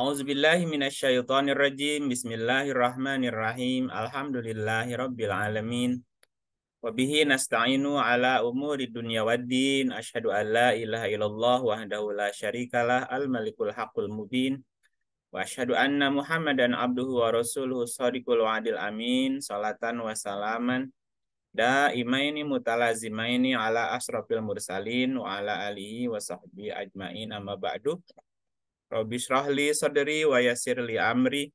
A'udzubillahi minasyaitonirrajim. Bismillahirrahmanirrahim. rabbil alamin. Wabihi nasta'inu ala umuri dunya waddin. Ashadu an la ilaha illallah wahdahu la syarikalah al-malikul haqqul mubin. Wa ashadu anna muhammadan abduhu wa rasuluhu sadiqul wa'adil amin. Salatan wa salaman. da imaini mutalazimaini ala asrafil mursalin wa ala alihi wa sahbihi ajmain amma ba'du. Rabbi syrahli sadri wa yassirli amri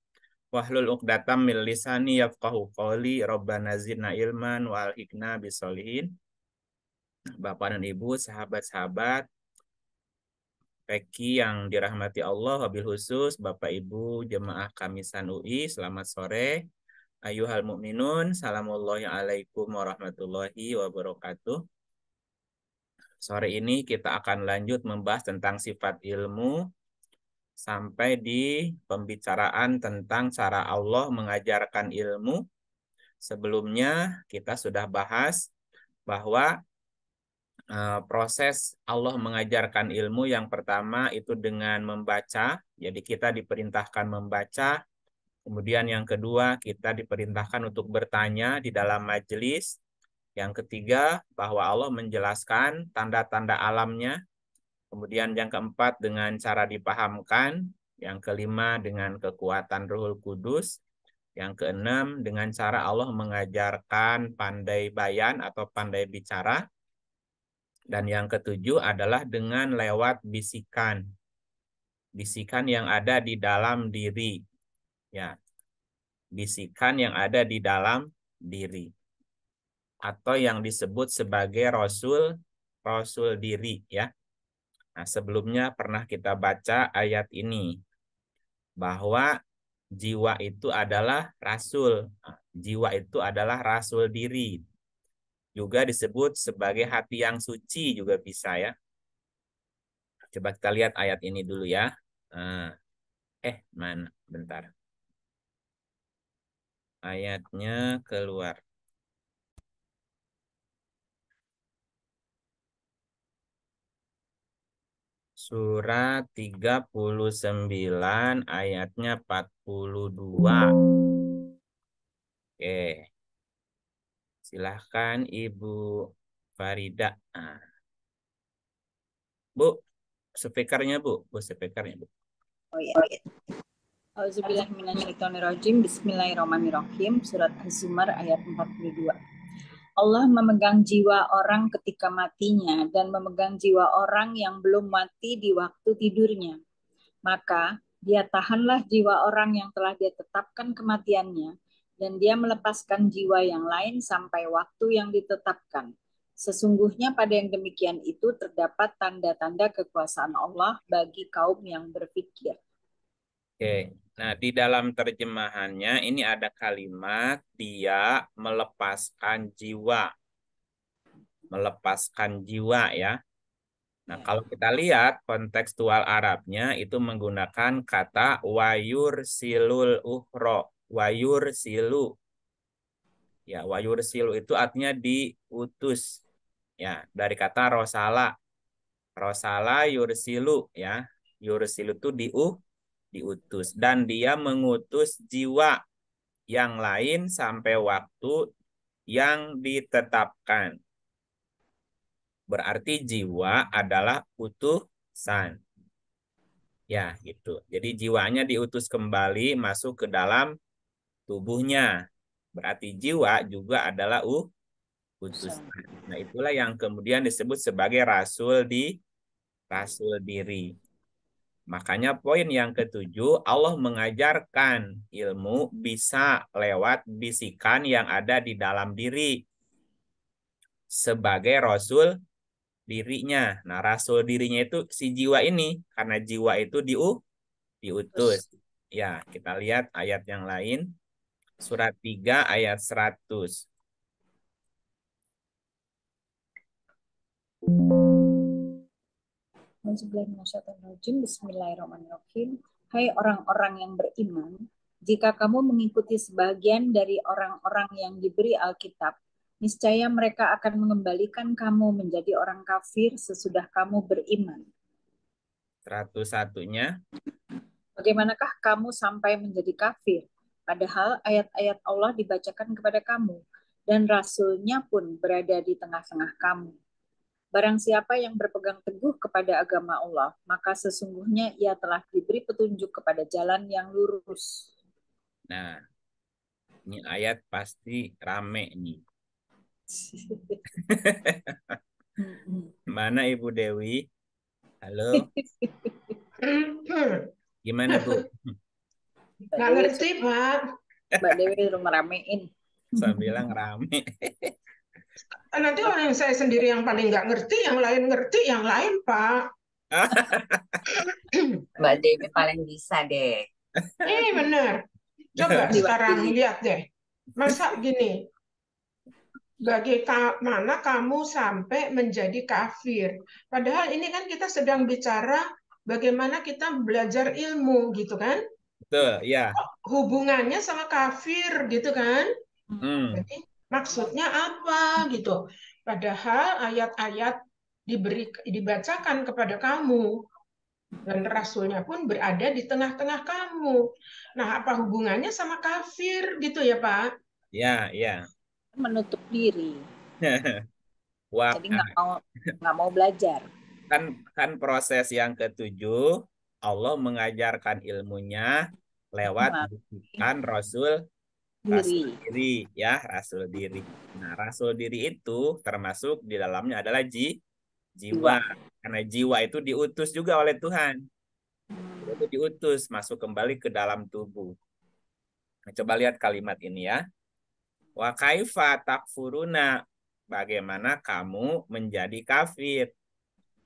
wahlul uqdatam min lisani yafqahu qawli rabbana zidna ilman wal hikna bisolihin Bapak dan Ibu, sahabat-sahabat Peki yang dirahmati Allah wabil khusus Bapak Ibu jemaah Kamisan UI selamat sore Ayuhal mu'minun Assalamualaikum warahmatullahi wabarakatuh Sore ini kita akan lanjut membahas tentang sifat ilmu sampai di pembicaraan tentang cara Allah mengajarkan ilmu. Sebelumnya kita sudah bahas bahwa eh, proses Allah mengajarkan ilmu yang pertama itu dengan membaca. Jadi kita diperintahkan membaca. Kemudian yang kedua kita diperintahkan untuk bertanya di dalam majelis. Yang ketiga bahwa Allah menjelaskan tanda-tanda alamnya. Kemudian yang keempat dengan cara dipahamkan, yang kelima dengan kekuatan Ruhul Kudus, yang keenam dengan cara Allah mengajarkan pandai bayan atau pandai bicara, dan yang ketujuh adalah dengan lewat bisikan, bisikan yang ada di dalam diri, ya, bisikan yang ada di dalam diri, atau yang disebut sebagai rasul rasul diri, ya, Nah, sebelumnya pernah kita baca ayat ini bahwa jiwa itu adalah rasul. Nah, jiwa itu adalah rasul diri. Juga disebut sebagai hati yang suci juga bisa ya. Coba kita lihat ayat ini dulu ya. Nah, eh, mana? Bentar. Ayatnya keluar. Surat 39 ayatnya 42. Oke. Silahkan Ibu Farida. Ah. Bu, speakernya Bu. Bu, speakernya Bu. Oh iya. Oh, iya. Auzubillahiminasyaitonirrojim. Bismillahirrahmanirrahim. Surat Az-Zumar ayat 42. Allah memegang jiwa orang ketika matinya dan memegang jiwa orang yang belum mati di waktu tidurnya. Maka dia tahanlah jiwa orang yang telah dia tetapkan kematiannya dan dia melepaskan jiwa yang lain sampai waktu yang ditetapkan. Sesungguhnya pada yang demikian itu terdapat tanda-tanda kekuasaan Allah bagi kaum yang berpikir. Oke, Nah, hmm. di dalam terjemahannya ini ada kalimat dia melepaskan jiwa. Melepaskan jiwa ya. Nah, kalau hmm. kita lihat kontekstual Arabnya itu menggunakan kata wayur silul uhro. Wayur silu. Ya, wayur silu itu artinya diutus. Ya, dari kata rosala. Rosala yursilu ya. Yursilu itu diu diutus dan dia mengutus jiwa yang lain sampai waktu yang ditetapkan. Berarti jiwa adalah utusan. Ya, gitu. Jadi jiwanya diutus kembali masuk ke dalam tubuhnya. Berarti jiwa juga adalah u utusan. Nah, itulah yang kemudian disebut sebagai rasul di rasul diri. Makanya poin yang ketujuh, Allah mengajarkan ilmu bisa lewat bisikan yang ada di dalam diri. Sebagai Rasul dirinya. Nah, Rasul dirinya itu si jiwa ini. Karena jiwa itu diu, diutus. Ya, kita lihat ayat yang lain. Surat 3 ayat 100. Bismillahirrahmanirrahim. Hai orang-orang yang beriman, jika kamu mengikuti sebagian dari orang-orang yang diberi Alkitab, niscaya mereka akan mengembalikan kamu menjadi orang kafir sesudah kamu beriman. Seratus satunya. Bagaimanakah kamu sampai menjadi kafir? Padahal ayat-ayat Allah dibacakan kepada kamu, dan rasulnya pun berada di tengah-tengah kamu. Barang siapa yang berpegang teguh kepada agama Allah, maka sesungguhnya ia telah diberi petunjuk kepada jalan yang lurus. Nah, ini ayat pasti rame nih. Mana Ibu Dewi? Halo? Gimana Bu? Gak ngerti Pak. Mbak Dewi rumah ramein. Saya bilang rame. Ah, nanti orang saya sendiri yang paling nggak ngerti, yang lain ngerti, yang lain Pak. Mbak Dewi paling bisa deh. Eh benar. Coba sekarang lihat deh. Masa gini, bagi ka mana kamu sampai menjadi kafir. Padahal ini kan kita sedang bicara bagaimana kita belajar ilmu gitu kan? Betul, ya. Hubungannya sama kafir gitu kan? Hmm. Jadi maksudnya apa gitu. Padahal ayat-ayat diberi dibacakan kepada kamu dan rasulnya pun berada di tengah-tengah kamu. Nah, apa hubungannya sama kafir gitu ya, Pak? Ya, ya. Menutup diri. Wah. Jadi nggak mau nggak mau belajar. Kan kan proses yang ketujuh Allah mengajarkan ilmunya lewat bukan Rasul Rasul diri ya, rasul diri. Nah, rasul diri itu termasuk di dalamnya adalah ji, jiwa. Iya. Karena jiwa itu diutus juga oleh Tuhan. Hmm. Itu diutus masuk kembali ke dalam tubuh. Nah, coba lihat kalimat ini ya. Wa kaifa takfuruna? Bagaimana kamu menjadi kafir?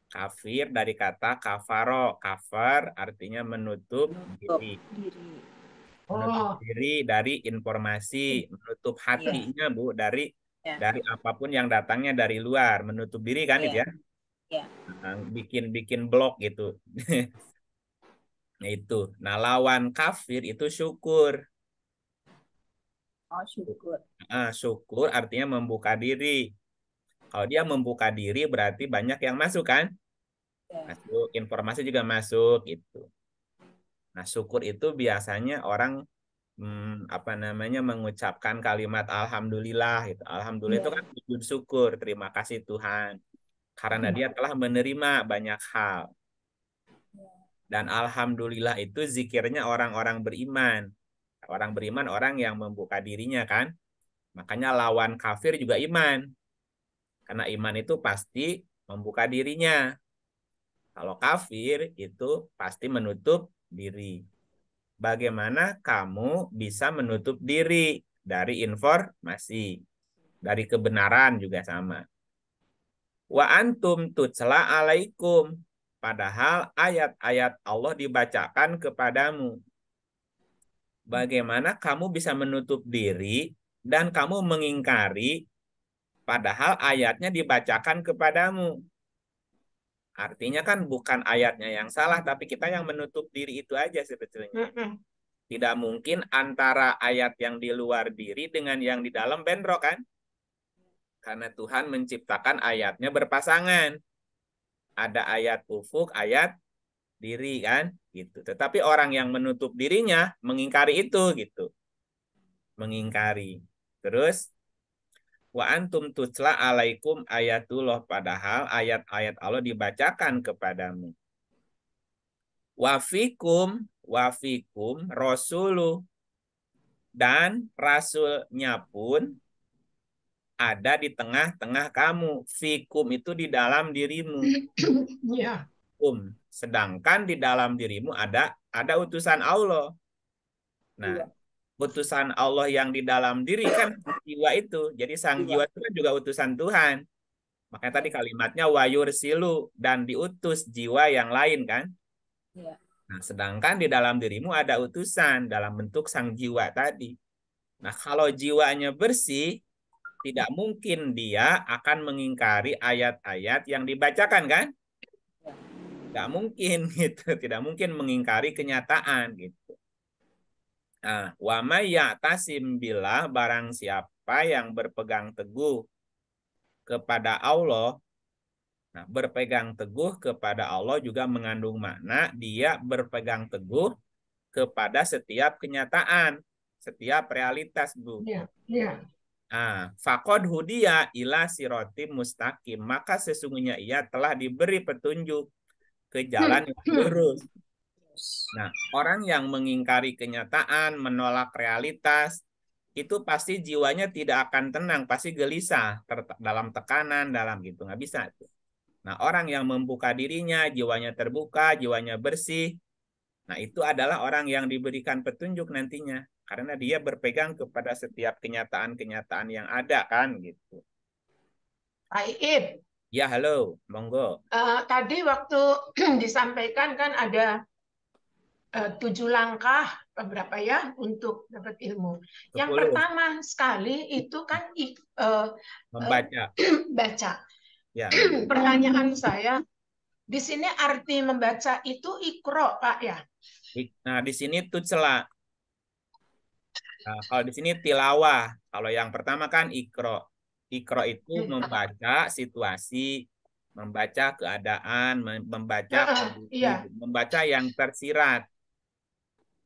Kafir dari kata kafaro. Kafar artinya menutup, menutup diri. diri menutup oh. diri dari informasi, hmm. menutup iya. hatinya yeah. Bu dari yeah. dari apapun yang datangnya dari luar, menutup diri kan yeah. ya. Yeah. Iya. bikin bikin blok gitu. nah, itu. Nah, lawan kafir itu syukur. Oh, syukur. Ah, syukur artinya membuka diri. Kalau dia membuka diri berarti banyak yang masuk kan? yeah. Masuk informasi juga masuk gitu. Nah, syukur itu biasanya orang hmm, apa namanya mengucapkan kalimat alhamdulillah gitu. Alhamdulillah yeah. itu kan wujud syukur, terima kasih Tuhan karena yeah. dia telah menerima banyak hal. Iya. Dan alhamdulillah itu zikirnya orang-orang beriman. Orang beriman orang yang membuka dirinya kan. Makanya lawan kafir juga iman. Karena iman itu pasti membuka dirinya. Kalau kafir itu pasti menutup diri. Bagaimana kamu bisa menutup diri dari informasi, dari kebenaran juga sama. Wa antum tutsala alaikum. Padahal ayat-ayat Allah dibacakan kepadamu. Bagaimana kamu bisa menutup diri dan kamu mengingkari padahal ayatnya dibacakan kepadamu. Artinya kan bukan ayatnya yang salah, tapi kita yang menutup diri itu aja sebetulnya. Mm -mm. Tidak mungkin antara ayat yang di luar diri dengan yang di dalam bentrok kan? Karena Tuhan menciptakan ayatnya berpasangan. Ada ayat ufuk, ayat diri kan? Gitu. Tetapi orang yang menutup dirinya mengingkari itu gitu. Mengingkari. Terus wa antum tutla alaikum ayatullah padahal ayat-ayat Allah dibacakan kepadamu. Wafikum wafikum rasulu dan rasulnya pun ada di tengah-tengah kamu. Fikum itu di dalam dirimu. Ya. Um, sedangkan di dalam dirimu ada ada utusan Allah. Nah, ya utusan Allah yang di dalam diri kan jiwa itu. Jadi sang iya. jiwa itu kan juga utusan Tuhan. Makanya tadi kalimatnya wayur silu dan diutus jiwa yang lain kan. Iya. Nah, sedangkan di dalam dirimu ada utusan dalam bentuk sang jiwa tadi. Nah, kalau jiwanya bersih, tidak mungkin dia akan mengingkari ayat-ayat yang dibacakan kan? Tidak iya. mungkin gitu, tidak mungkin mengingkari kenyataan gitu. Nah, may ya'tasim billah barang siapa yang berpegang teguh kepada Allah. Nah, berpegang teguh kepada Allah juga mengandung makna dia berpegang teguh kepada setiap kenyataan, setiap realitas, Bu. Iya, iya. Ah, fakod hudia ila siroti mustaqim. Maka sesungguhnya ia telah diberi petunjuk ke jalan hmm, yang hmm. lurus. Nah, orang yang mengingkari kenyataan, menolak realitas, itu pasti jiwanya tidak akan tenang, pasti gelisah dalam tekanan, dalam gitu nggak bisa. Nah, orang yang membuka dirinya, jiwanya terbuka, jiwanya bersih, nah itu adalah orang yang diberikan petunjuk nantinya, karena dia berpegang kepada setiap kenyataan-kenyataan yang ada kan gitu. aib Ya halo, monggo. Uh, tadi waktu disampaikan kan ada Eh, tujuh langkah berapa ya untuk dapat ilmu. 10. Yang pertama sekali itu kan uh, membaca. Eh, baca. Ya. Pertanyaan saya di sini arti membaca itu ikro pak ya? Nah di sini tuh celah. Nah, kalau di sini tilawah. Kalau yang pertama kan ikro. Ikro itu iya. membaca situasi, membaca keadaan, membaca iya. membaca yang tersirat.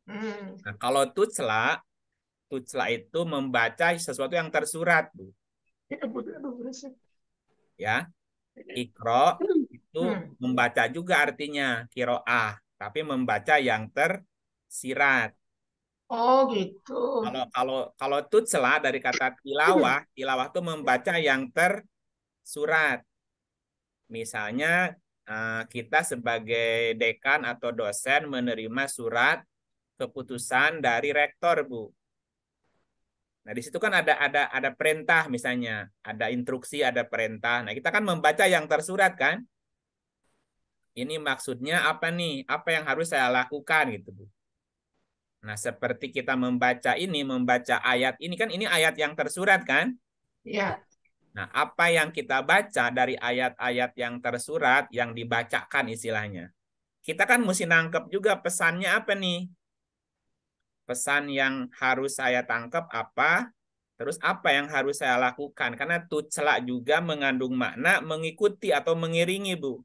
Hmm. Nah, kalau tutsla, tutsla itu membaca sesuatu yang tersurat, Bu. Iya, ya. Iya. Ikro itu hmm. membaca juga artinya kiroah, tapi membaca yang tersirat. Oh gitu. Kalau kalau kalau tutsla dari kata tilawah, hmm. tilawah itu membaca yang tersurat. Misalnya eh, kita sebagai dekan atau dosen menerima surat keputusan dari rektor, Bu. Nah, di situ kan ada ada ada perintah misalnya, ada instruksi, ada perintah. Nah, kita kan membaca yang tersurat kan? Ini maksudnya apa nih? Apa yang harus saya lakukan gitu, Bu. Nah, seperti kita membaca ini, membaca ayat ini kan ini ayat yang tersurat kan? Iya. Nah, apa yang kita baca dari ayat-ayat yang tersurat yang dibacakan istilahnya. Kita kan mesti nangkep juga pesannya apa nih? pesan yang harus saya tangkap apa, terus apa yang harus saya lakukan. Karena tutselak juga mengandung makna mengikuti atau mengiringi, Bu.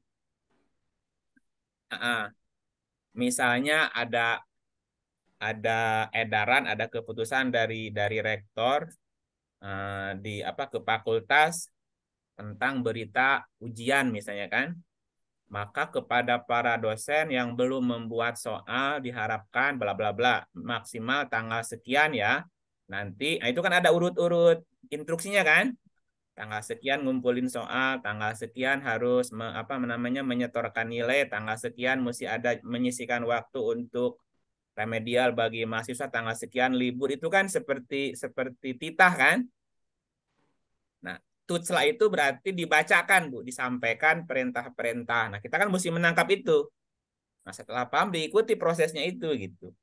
Uh -uh. Misalnya ada ada edaran, ada keputusan dari dari rektor uh, di apa ke fakultas tentang berita ujian misalnya kan maka kepada para dosen yang belum membuat soal diharapkan bla bla bla maksimal tanggal sekian ya. Nanti nah itu kan ada urut-urut instruksinya kan? Tanggal sekian ngumpulin soal, tanggal sekian harus me, apa namanya menyetorkan nilai, tanggal sekian mesti ada menyisikan waktu untuk remedial bagi mahasiswa tanggal sekian libur itu kan seperti seperti titah kan? Tutsla itu berarti dibacakan, Bu, disampaikan perintah-perintah. Nah, kita kan mesti menangkap itu. Nah, setelah paham diikuti prosesnya itu gitu.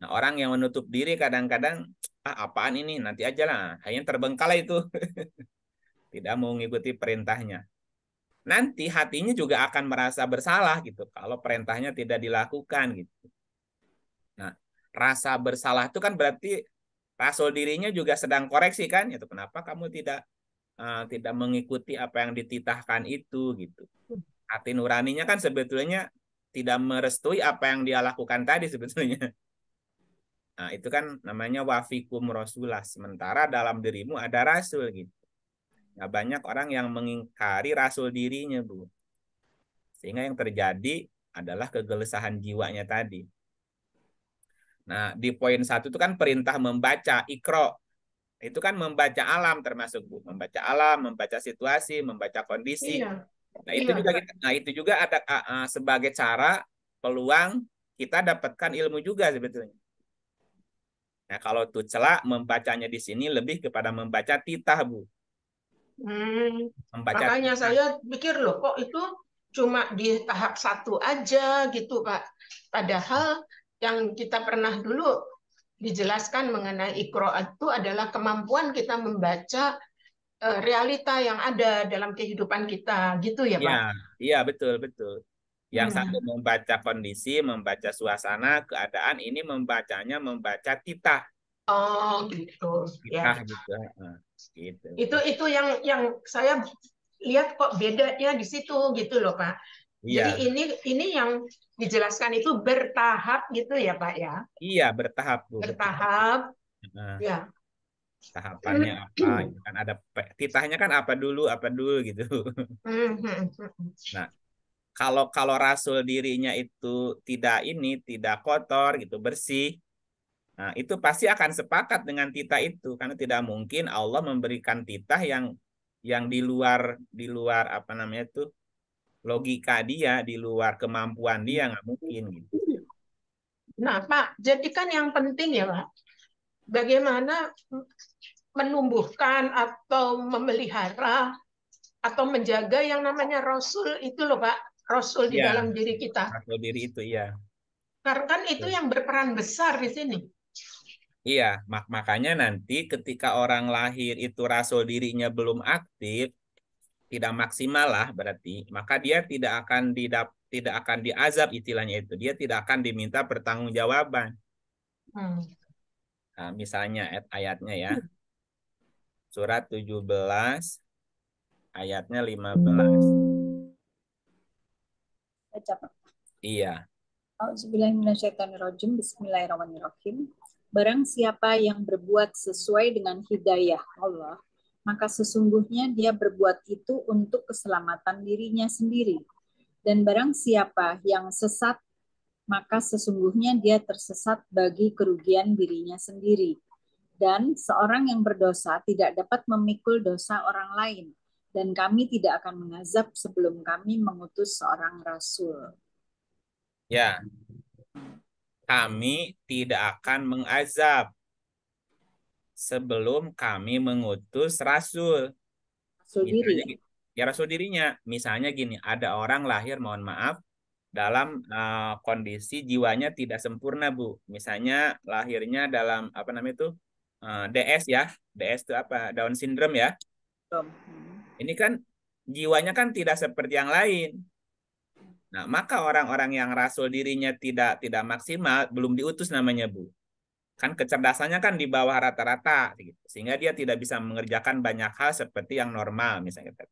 Nah, orang yang menutup diri kadang-kadang ah apaan ini nanti aja lah, hanya terbengkalai itu. Tidak mau mengikuti perintahnya. Nanti hatinya juga akan merasa bersalah gitu kalau perintahnya tidak dilakukan gitu. Nah, rasa bersalah itu kan berarti rasul dirinya juga sedang koreksi kan, itu kenapa kamu tidak uh, tidak mengikuti apa yang dititahkan itu gitu. Hmm. Hati nuraninya kan sebetulnya tidak merestui apa yang dia lakukan tadi sebetulnya. Nah, itu kan namanya wafikum rasulah. Sementara dalam dirimu ada rasul gitu. Nah, banyak orang yang mengingkari rasul dirinya, Bu. Sehingga yang terjadi adalah kegelisahan jiwanya tadi. Nah, di poin satu itu kan perintah membaca, ikro. Itu kan membaca alam termasuk Bu, membaca alam, membaca situasi, membaca kondisi. Iya. Nah, itu iya. juga kita, nah itu juga ada uh, sebagai cara peluang kita dapatkan ilmu juga sebetulnya. Nah, kalau tuh celak membacanya di sini lebih kepada membaca titah, Bu. Hmm, membaca makanya titah. saya pikir loh kok itu cuma di tahap satu aja gitu, Pak. Padahal yang kita pernah dulu dijelaskan mengenai ikro itu adalah kemampuan kita membaca eh, realita yang ada dalam kehidupan kita gitu ya pak? Iya, ya, betul betul. Yang hmm. satu membaca kondisi, membaca suasana, keadaan ini membacanya membaca titah. Oh gitu. Ya. Titah ya. gitu. gitu. Itu itu yang yang saya lihat kok bedanya di situ gitu loh pak. Iya. Jadi ini ini yang dijelaskan itu bertahap gitu ya Pak ya? Iya bertahap Bu. Bertahap. Nah, ya. Tahapannya apa? Gitu kan ada titahnya kan apa dulu apa dulu gitu. Hmm, hmm, hmm, nah kalau kalau Rasul dirinya itu tidak ini tidak kotor gitu bersih. Nah, itu pasti akan sepakat dengan titah itu karena tidak mungkin Allah memberikan titah yang yang di luar di luar apa namanya tuh logika dia di luar kemampuan dia nggak mungkin gitu. Nah Pak, jadi kan yang penting ya Pak, bagaimana menumbuhkan atau memelihara atau menjaga yang namanya Rasul itu loh Pak, Rasul di iya. dalam diri kita. Rasul diri itu ya. Karena kan itu yang berperan besar di sini. Iya, mak makanya nanti ketika orang lahir itu rasul dirinya belum aktif, tidak maksimal lah berarti maka dia tidak akan didap tidak akan diazab istilahnya itu dia tidak akan diminta pertanggungjawaban hmm. nah, misalnya ayat ayatnya ya hmm. surat 17 ayatnya 15 baca Pak iya Bismillahirrahmanirrahim Bismillahirrahmanirrahim Barang siapa yang berbuat sesuai dengan hidayah Allah maka sesungguhnya dia berbuat itu untuk keselamatan dirinya sendiri. Dan barang siapa yang sesat, maka sesungguhnya dia tersesat bagi kerugian dirinya sendiri. Dan seorang yang berdosa tidak dapat memikul dosa orang lain, dan kami tidak akan mengazab sebelum kami mengutus seorang rasul. Ya, kami tidak akan mengazab sebelum kami mengutus rasul. Rasul Ya rasul dirinya. Misalnya gini, ada orang lahir mohon maaf dalam uh, kondisi jiwanya tidak sempurna, Bu. Misalnya lahirnya dalam apa namanya itu? Uh, eh, DS ya. DS itu apa? Down syndrome ya. Hmm. Ini kan jiwanya kan tidak seperti yang lain. Nah, maka orang-orang yang rasul dirinya tidak tidak maksimal belum diutus namanya, Bu kan kecerdasannya kan di bawah rata-rata gitu. sehingga dia tidak bisa mengerjakan banyak hal seperti yang normal misalnya gitu.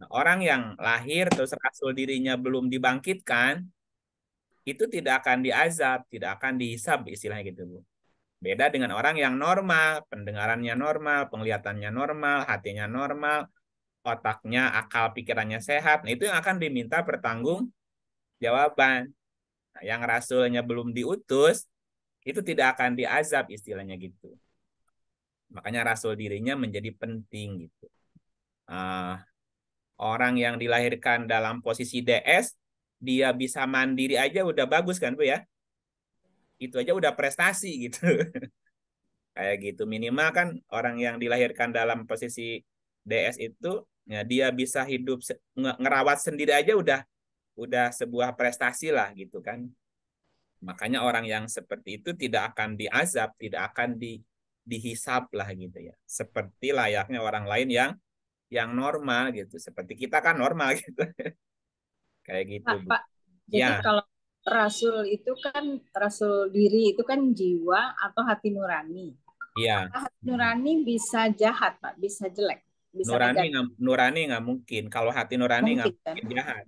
nah, orang yang lahir terus rasul dirinya belum dibangkitkan itu tidak akan diazab tidak akan dihisab istilahnya gitu bu beda dengan orang yang normal pendengarannya normal penglihatannya normal hatinya normal otaknya akal pikirannya sehat nah itu yang akan diminta pertanggung jawaban nah, yang rasulnya belum diutus itu tidak akan diazab istilahnya gitu. Makanya rasul dirinya menjadi penting gitu. Uh, orang yang dilahirkan dalam posisi DS dia bisa mandiri aja udah bagus kan Bu ya. Itu aja udah prestasi gitu. Kayak gitu minimal kan orang yang dilahirkan dalam posisi DS itu ya dia bisa hidup ngerawat sendiri aja udah udah sebuah prestasi lah gitu kan Makanya orang yang seperti itu tidak akan diazab, tidak akan di, dihisap lah gitu ya. Seperti layaknya orang lain yang yang normal gitu. Seperti kita kan normal gitu. Kayak gitu. Pak, Pak jadi ya. kalau rasul itu kan rasul diri itu kan jiwa atau hati nurani. Iya. Hati nurani bisa jahat, Pak, bisa jelek. Bisa nurani nggak nurani nggak mungkin. Kalau hati nurani nggak mungkin, kan? mungkin jahat.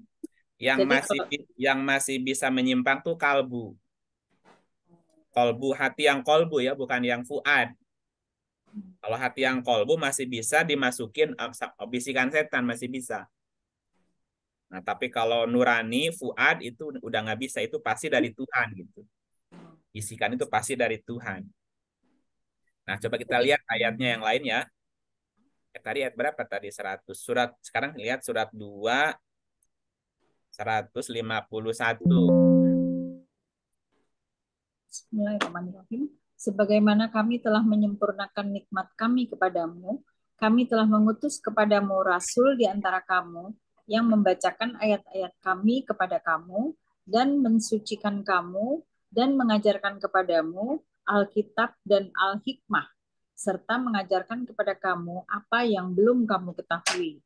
Yang masih kalau... yang masih bisa menyimpang tuh kalbu kolbu hati yang kolbu ya bukan yang fuad kalau hati yang kolbu masih bisa dimasukin eh, oh, bisikan setan masih bisa nah tapi kalau nurani fuad itu udah nggak bisa itu pasti dari Tuhan gitu bisikan itu pasti dari Tuhan nah coba kita lihat ayatnya yang lain ya eh, tadi ayat berapa tadi 100 surat sekarang lihat surat 2 151 Ya, Bismillahirrahmanirrahim. Sebagaimana kami telah menyempurnakan nikmat kami kepadamu, kami telah mengutus kepadamu rasul di antara kamu yang membacakan ayat-ayat kami kepada kamu dan mensucikan kamu dan mengajarkan kepadamu Alkitab dan Al-Hikmah serta mengajarkan kepada kamu apa yang belum kamu ketahui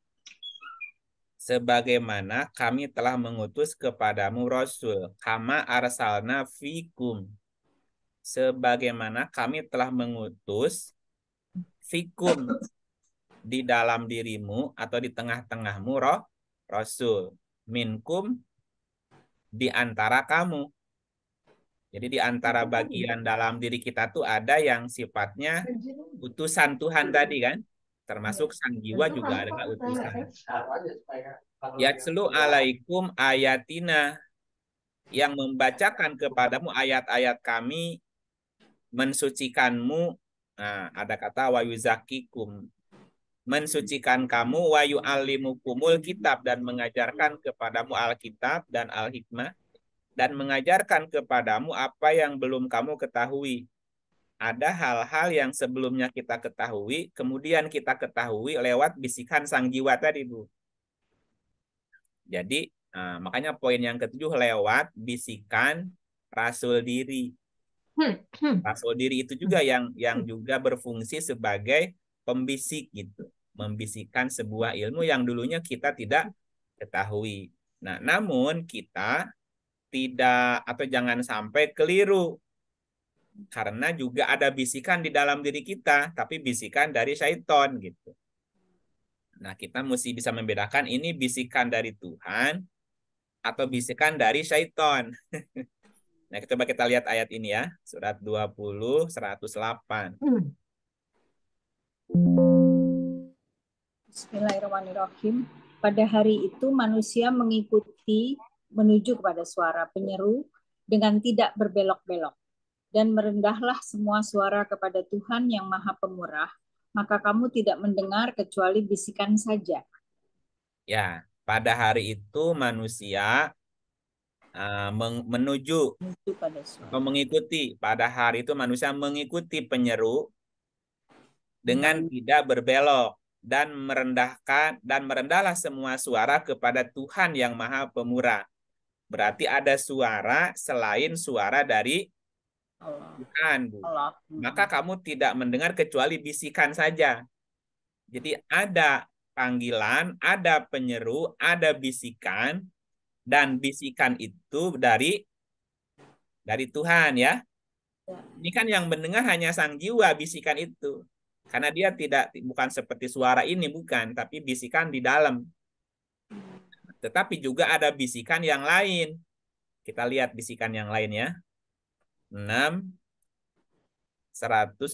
sebagaimana kami telah mengutus kepadamu rasul kama arsalna fikum sebagaimana kami telah mengutus fikum di dalam dirimu atau di tengah-tengahmu roh rasul minkum di antara kamu. Jadi di antara bagian dalam diri kita tuh ada yang sifatnya utusan Tuhan tadi kan? Termasuk sang jiwa juga ada utusan. Ya, Yatslu alaikum ayatina yang membacakan kepadamu ayat-ayat kami mensucikanmu nah ada kata zakikum mensucikan kamu wayu kumul kitab dan mengajarkan kepadamu alkitab dan alhikmah dan mengajarkan kepadamu apa yang belum kamu ketahui ada hal-hal yang sebelumnya kita ketahui kemudian kita ketahui lewat bisikan sang jiwa tadi Bu jadi ah, makanya poin yang ketujuh lewat bisikan rasul diri Pasal hmm, hmm. nah, diri itu juga hmm. yang yang juga berfungsi sebagai pembisik gitu, membisikkan sebuah ilmu yang dulunya kita tidak ketahui. Nah, namun kita tidak atau jangan sampai keliru karena juga ada bisikan di dalam diri kita, tapi bisikan dari syaiton gitu. Nah, kita mesti bisa membedakan ini bisikan dari Tuhan atau bisikan dari syaiton. Nah, coba kita lihat ayat ini ya. Surat 20, 108. Hmm. Bismillahirrahmanirrahim. Pada hari itu manusia mengikuti menuju kepada suara penyeru dengan tidak berbelok-belok. Dan merendahlah semua suara kepada Tuhan yang maha pemurah, maka kamu tidak mendengar kecuali bisikan saja. Ya, pada hari itu manusia Eh, menuju atau mengikuti pada hari itu manusia mengikuti penyeru dengan tidak berbelok dan merendahkan dan merendahlah semua suara kepada Tuhan yang Maha Pemurah. Berarti ada suara selain suara dari Tuhan, Bu. Maka kamu tidak mendengar kecuali bisikan saja. Jadi ada panggilan, ada penyeru, ada bisikan, dan bisikan itu dari dari Tuhan ya. ya. Ini kan yang mendengar hanya sang jiwa bisikan itu. Karena dia tidak bukan seperti suara ini bukan, tapi bisikan di dalam. Tetapi juga ada bisikan yang lain. Kita lihat bisikan yang lain ya. 6 112.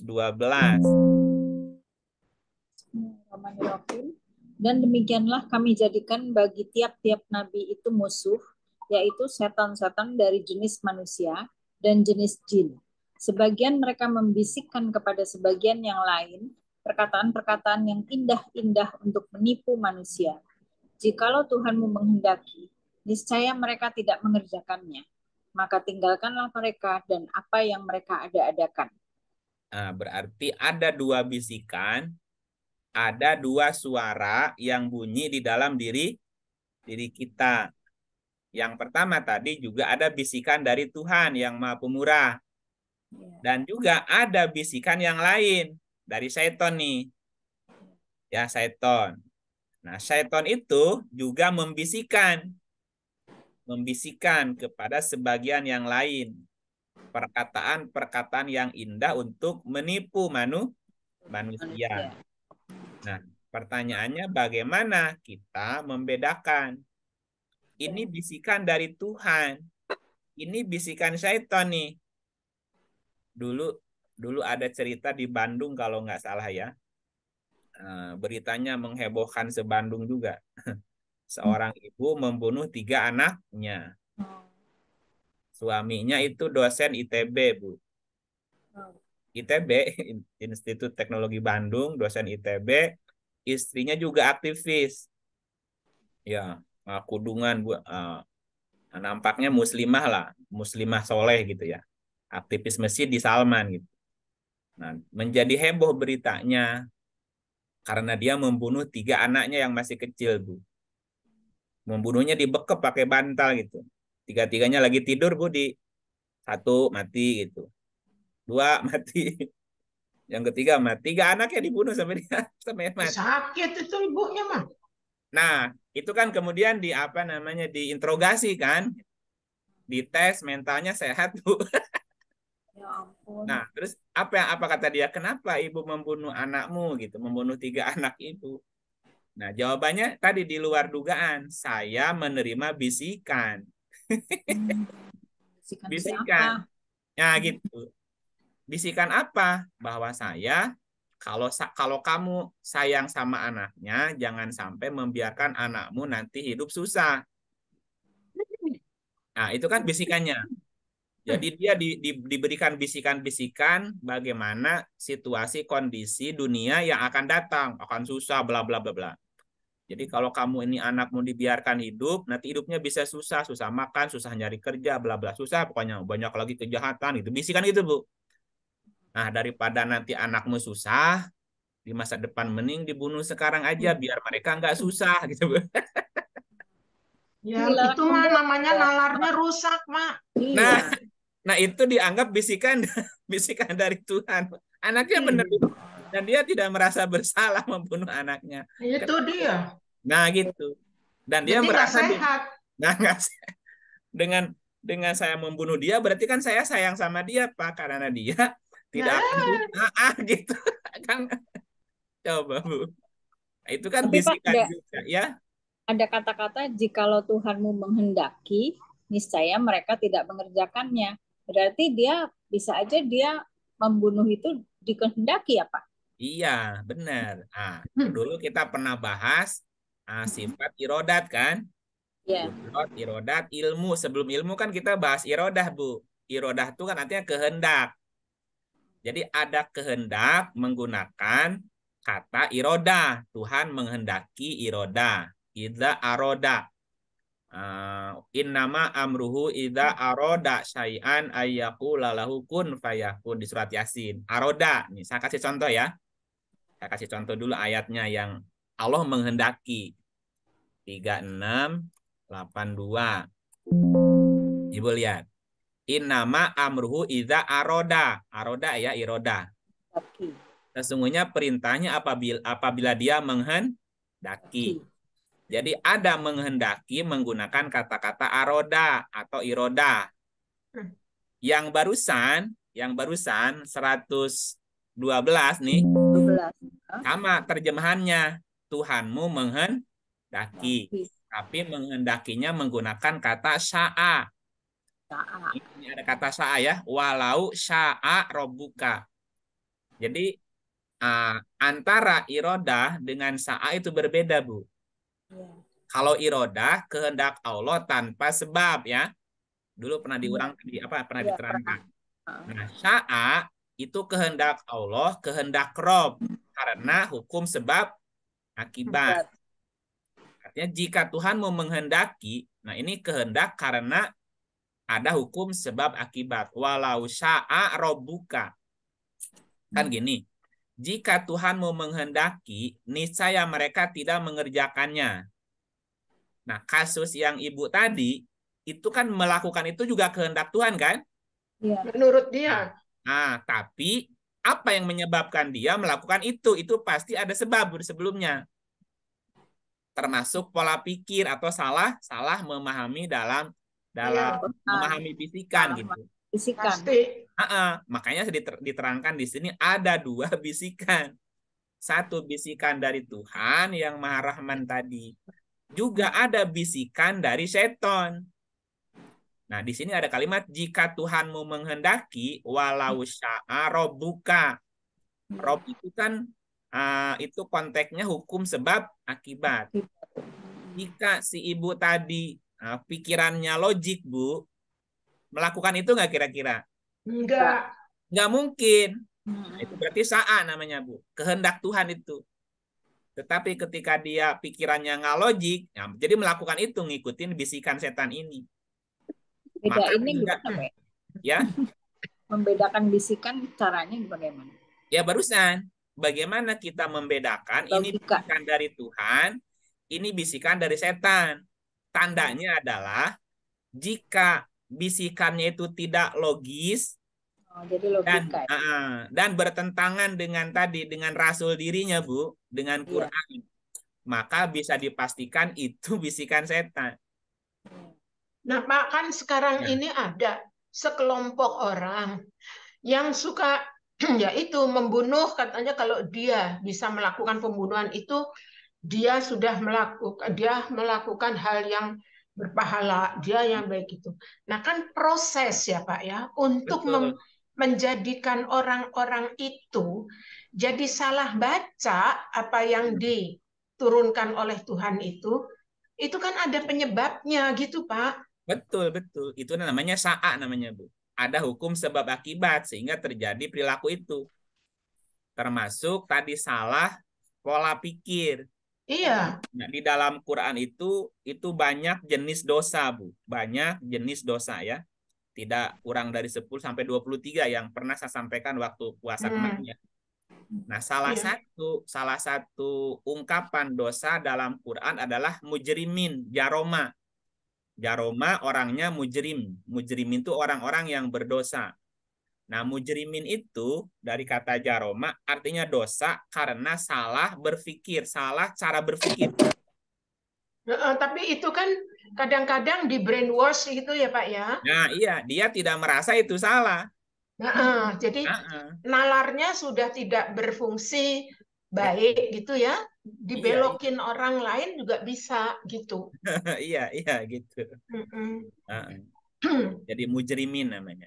Bismillahirrahmanirrahim. Dan demikianlah kami jadikan bagi tiap-tiap nabi itu musuh, yaitu setan-setan dari jenis manusia dan jenis jin. Sebagian mereka membisikkan kepada sebagian yang lain perkataan-perkataan yang indah-indah untuk menipu manusia. Jikalau Tuhanmu menghendaki, niscaya mereka tidak mengerjakannya. Maka tinggalkanlah mereka dan apa yang mereka ada-adakan. Nah, berarti ada dua bisikan ada dua suara yang bunyi di dalam diri diri kita. Yang pertama tadi juga ada bisikan dari Tuhan yang Maha Pemurah. Iya. Dan juga ada bisikan yang lain dari Setan nih. Ya, syaiton. Nah, syaiton itu juga membisikan, membisikan kepada sebagian yang lain perkataan-perkataan yang indah untuk menipu manu manusia. manusia. Nah, pertanyaannya bagaimana kita membedakan? Ini iya. bisikan dari Tuhan. Ini bisikan syaitan nih. Dulu dulu ada cerita di Bandung kalau nggak salah ya. Eh, beritanya menghebohkan sebandung juga. Seorang ibu membunuh tiga anaknya. Oh. Suaminya itu dosen ITB, Bu. ITB, Institut Teknologi Bandung, dosen ITB, istrinya juga aktivis. Ya, kudungan bu, uh, eh, nampaknya muslimah lah, muslimah soleh gitu ya. Aktivis masjid di Salman gitu. Nah, menjadi heboh beritanya karena dia membunuh tiga anaknya yang masih kecil bu. Membunuhnya dibekep pakai bantal gitu. Tiga-tiganya lagi tidur bu di satu mati gitu dua mati yang ketiga mati tiga anaknya dibunuh sampai dia sampai mati sakit itu ibunya mah nah itu kan kemudian di apa namanya diinterogasi kan dites mentalnya sehat bu ya ampun. nah terus apa yang apa kata dia kenapa ibu membunuh anakmu gitu membunuh tiga anak ibu nah jawabannya tadi di luar dugaan saya menerima bisikan hmm. bisikan, bisikan. Nah gitu bisikan apa? Bahwa saya kalau kalau kamu sayang sama anaknya, jangan sampai membiarkan anakmu nanti hidup susah. Nah, itu kan bisikannya. Jadi dia di, di, diberikan bisikan-bisikan bagaimana situasi kondisi dunia yang akan datang, akan susah bla bla bla bla. Jadi kalau kamu ini anakmu dibiarkan hidup, nanti hidupnya bisa susah, susah makan, susah nyari kerja, bla bla susah, pokoknya banyak lagi kejahatan itu Bisikan gitu, Bu. Nah, daripada nanti anakmu susah, di masa depan mending dibunuh sekarang aja hmm. biar mereka nggak susah gitu. Ya, iya, itu mah namanya nalarnya rusak, Mak. Iya. Nah, iya. nah itu dianggap bisikan bisikan dari Tuhan. Anaknya hmm. benar dan dia tidak merasa bersalah membunuh anaknya. Itu dia. Nah, gitu. Dan dia Jadi merasa gak sehat. Dia, nah, gak sehat. dengan dengan saya membunuh dia berarti kan saya sayang sama dia, Pak, karena dia tidak nah. akan ah, ah gitu kan coba bu nah, itu kan Tapi bisikan ada, juga ya ada kata-kata jikalau Tuhanmu menghendaki niscaya mereka tidak mengerjakannya berarti dia bisa aja dia membunuh itu dikehendaki ya pak iya benar ah hmm. dulu kita pernah bahas ah, hmm. sifat irodat kan yeah. irodat ilmu sebelum ilmu kan kita bahas irodah bu irodah itu kan artinya kehendak jadi ada kehendak menggunakan kata iroda. Tuhan menghendaki iroda. Ida aroda. Uh, eh, nama amruhu ida aroda syai'an ayyaku lalahu kun fayakun. Di surat Yasin. Aroda. Nih, saya kasih contoh ya. Saya kasih contoh dulu ayatnya yang Allah menghendaki. 36, 82. Ibu lihat. Innama amruhu iza aroda. Aroda ya iroda. Sesungguhnya perintahnya apabila apabila dia menghendaki. Jadi ada menghendaki menggunakan kata-kata aroda atau iroda. Hmm. Yang barusan, yang barusan 112 nih. 12. Sama terjemahannya. Tuhanmu menghendaki. Tapi menghendakinya menggunakan kata sya'a ini ada kata sa'a ya. Walau sa'a robuka. Jadi uh, antara iroda dengan sa'a itu berbeda, Bu. Ya. Kalau iroda kehendak Allah tanpa sebab ya. Dulu pernah hmm. diurang di apa pernah ya, diterangkan. Pernah. Nah, sa'a itu kehendak Allah, kehendak Rob karena hukum sebab akibat. Artinya jika Tuhan mau menghendaki, nah ini kehendak karena ada hukum sebab akibat. Walau sya'a robuka. Kan hmm. gini. Jika Tuhan mau menghendaki, niscaya mereka tidak mengerjakannya. Nah, kasus yang ibu tadi, itu kan melakukan itu juga kehendak Tuhan kan? Ya. Menurut dia. Nah, nah, tapi apa yang menyebabkan dia melakukan itu? Itu pasti ada sebab sebelumnya. Termasuk pola pikir atau salah salah memahami dalam dalam ya, memahami bisikan gitu. Bisikan. Pasti. Uh -uh. Makanya diterangkan di sini ada dua bisikan. Satu bisikan dari Tuhan yang Maha Rahman tadi. Juga ada bisikan dari seton. Nah, di sini ada kalimat jika Tuhanmu menghendaki walau sya'a robuka. Rob itu kan uh, itu konteksnya hukum sebab akibat. Jika si ibu tadi Nah, pikirannya logik, Bu. Melakukan itu nggak kira-kira? Enggak. Nggak mungkin. Nah, itu berarti saat namanya, Bu. Kehendak Tuhan itu. Tetapi ketika dia pikirannya nggak logik, ya, jadi melakukan itu ngikutin bisikan setan ini. Beda Maka ini enggak, ya? ya. Membedakan bisikan caranya bagaimana? Ya barusan, bagaimana kita membedakan Logika. ini bisikan dari Tuhan, ini bisikan dari setan. Tandanya adalah jika bisikannya itu tidak logis, Oh, jadi logika. Dan, uh, dan bertentangan dengan tadi dengan rasul dirinya bu, dengan iya. Quran, iya. maka bisa dipastikan itu bisikan setan. Nah, kan sekarang ya. ini ada sekelompok orang yang suka yaitu membunuh katanya kalau dia bisa melakukan pembunuhan itu dia sudah melakukan dia melakukan hal yang berpahala dia yang hmm. baik itu. Nah kan proses ya Pak ya untuk Betul. menjadikan orang-orang itu jadi salah baca apa yang hmm. diturunkan oleh Tuhan itu itu kan ada penyebabnya gitu Pak. Betul betul itu namanya saat namanya Bu. Ada hukum sebab akibat sehingga terjadi perilaku itu termasuk tadi salah pola pikir Iya. Nah, di dalam Quran itu itu banyak jenis dosa, Bu. Banyak jenis dosa ya. Tidak kurang dari 10 sampai 23 yang pernah saya sampaikan waktu puasa hmm. kemarin ya. Nah, salah iya. satu salah satu ungkapan dosa dalam Quran adalah mujrimin, jaroma. Jaroma orangnya mujrim. Mujrimin itu orang-orang yang berdosa. Nah, mujrimin itu dari kata jaroma artinya dosa karena salah berpikir, salah cara berpikir. Nah, tapi itu kan kadang-kadang di brainwash gitu ya Pak ya. Nah iya, dia tidak merasa itu salah. Nah, jadi nah, nalarnya sudah tidak berfungsi baik gitu ya. Dibelokin iya. orang lain juga bisa gitu. iya, iya gitu. Mm -mm. Uh jadi mujrimin namanya.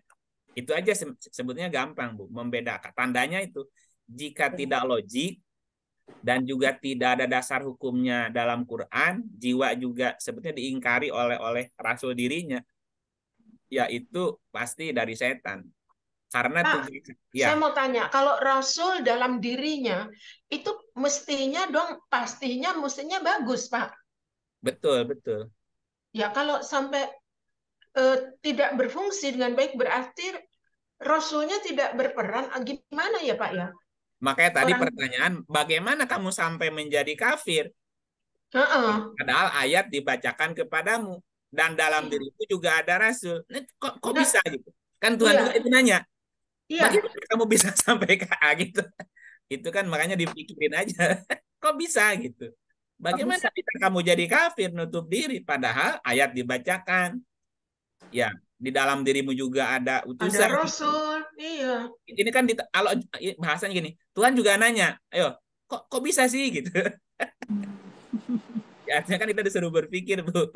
Itu aja sebetulnya gampang, Bu, membedakan. Tandanya itu jika iya. tidak logik dan juga tidak ada dasar hukumnya dalam Quran, jiwa juga sebetulnya diingkari oleh oleh rasul dirinya, yaitu pasti dari setan. Karena nah, ya. saya mau tanya, kalau rasul dalam dirinya itu mestinya dong pastinya mestinya bagus, Pak. Betul, betul. Ya kalau sampai eh, tidak berfungsi dengan baik berarti Rasulnya tidak berperan, ah, gimana ya Pak ya? Makanya tadi Orang... pertanyaan, bagaimana kamu sampai menjadi kafir? Uh-uh. Padahal ayat dibacakan kepadamu dan dalam iya. diriku juga ada Rasul. Nah, kok kok nah, bisa gitu? Kan Tuhan iya. juga itu nanya. Iya. Bagaimana kamu bisa sampai ke A gitu? Itu kan makanya dipikirin aja. Kok bisa gitu? Bagaimana bisa. bisa kamu jadi kafir nutup diri padahal ayat dibacakan? Ya, di dalam dirimu juga ada utusan. Ada rasul, iya. Ini kan kalau bahasanya gini, Tuhan juga nanya, ayo, kok kok bisa sih gitu. ya, artinya kan kita disuruh berpikir, Bu.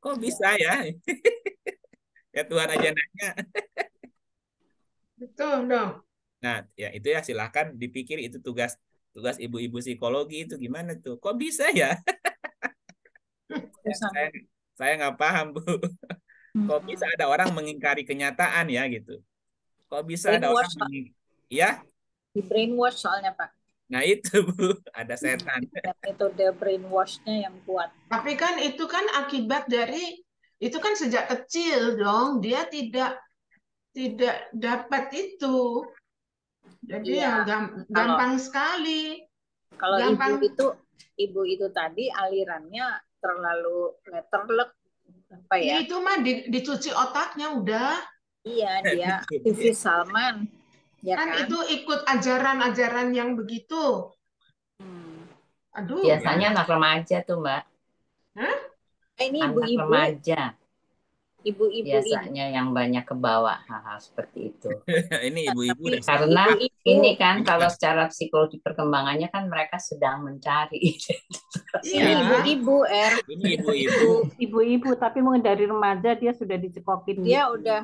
Kok bisa ya? ya Tuhan aja nanya. Betul dong. Nah, ya itu ya silahkan dipikir itu tugas tugas ibu-ibu psikologi itu gimana tuh? Kok bisa ya? saya saya nggak paham bu. Hmm. Kok bisa ada orang mengingkari kenyataan ya gitu? Kok bisa ada orang mengingkari, ya? Di brainwash soalnya Pak. Nah itu Bu, ada setan. Itu hmm, the brainwashnya yang kuat. Tapi kan itu kan akibat dari itu kan sejak kecil dong dia tidak tidak dapat itu. Jadi iya. ya gampang kalau, sekali. Kalau gampang. ibu itu ibu itu tadi alirannya terlalu letterlek eh, apa ya? ya itu mah di, dicuci otaknya udah. Iya eh, dia TV Salman. Ya kan, kan itu ikut ajaran-ajaran yang begitu. Hmm. Aduh. Biasanya anak remaja tuh mbak. Hah? Nah, ini anak ibu-ibu. remaja ibu-ibu biasanya ini. yang banyak kebawa hal-hal seperti itu. ini ibu-ibu Tapi, karena ibu. ini kan kalau secara psikologi perkembangannya kan mereka sedang mencari. Iya. Ini ibu-ibu er. Ini ibu-ibu. Ibu-ibu tapi mungkin dari remaja dia sudah dicekokin. Dia gitu. udah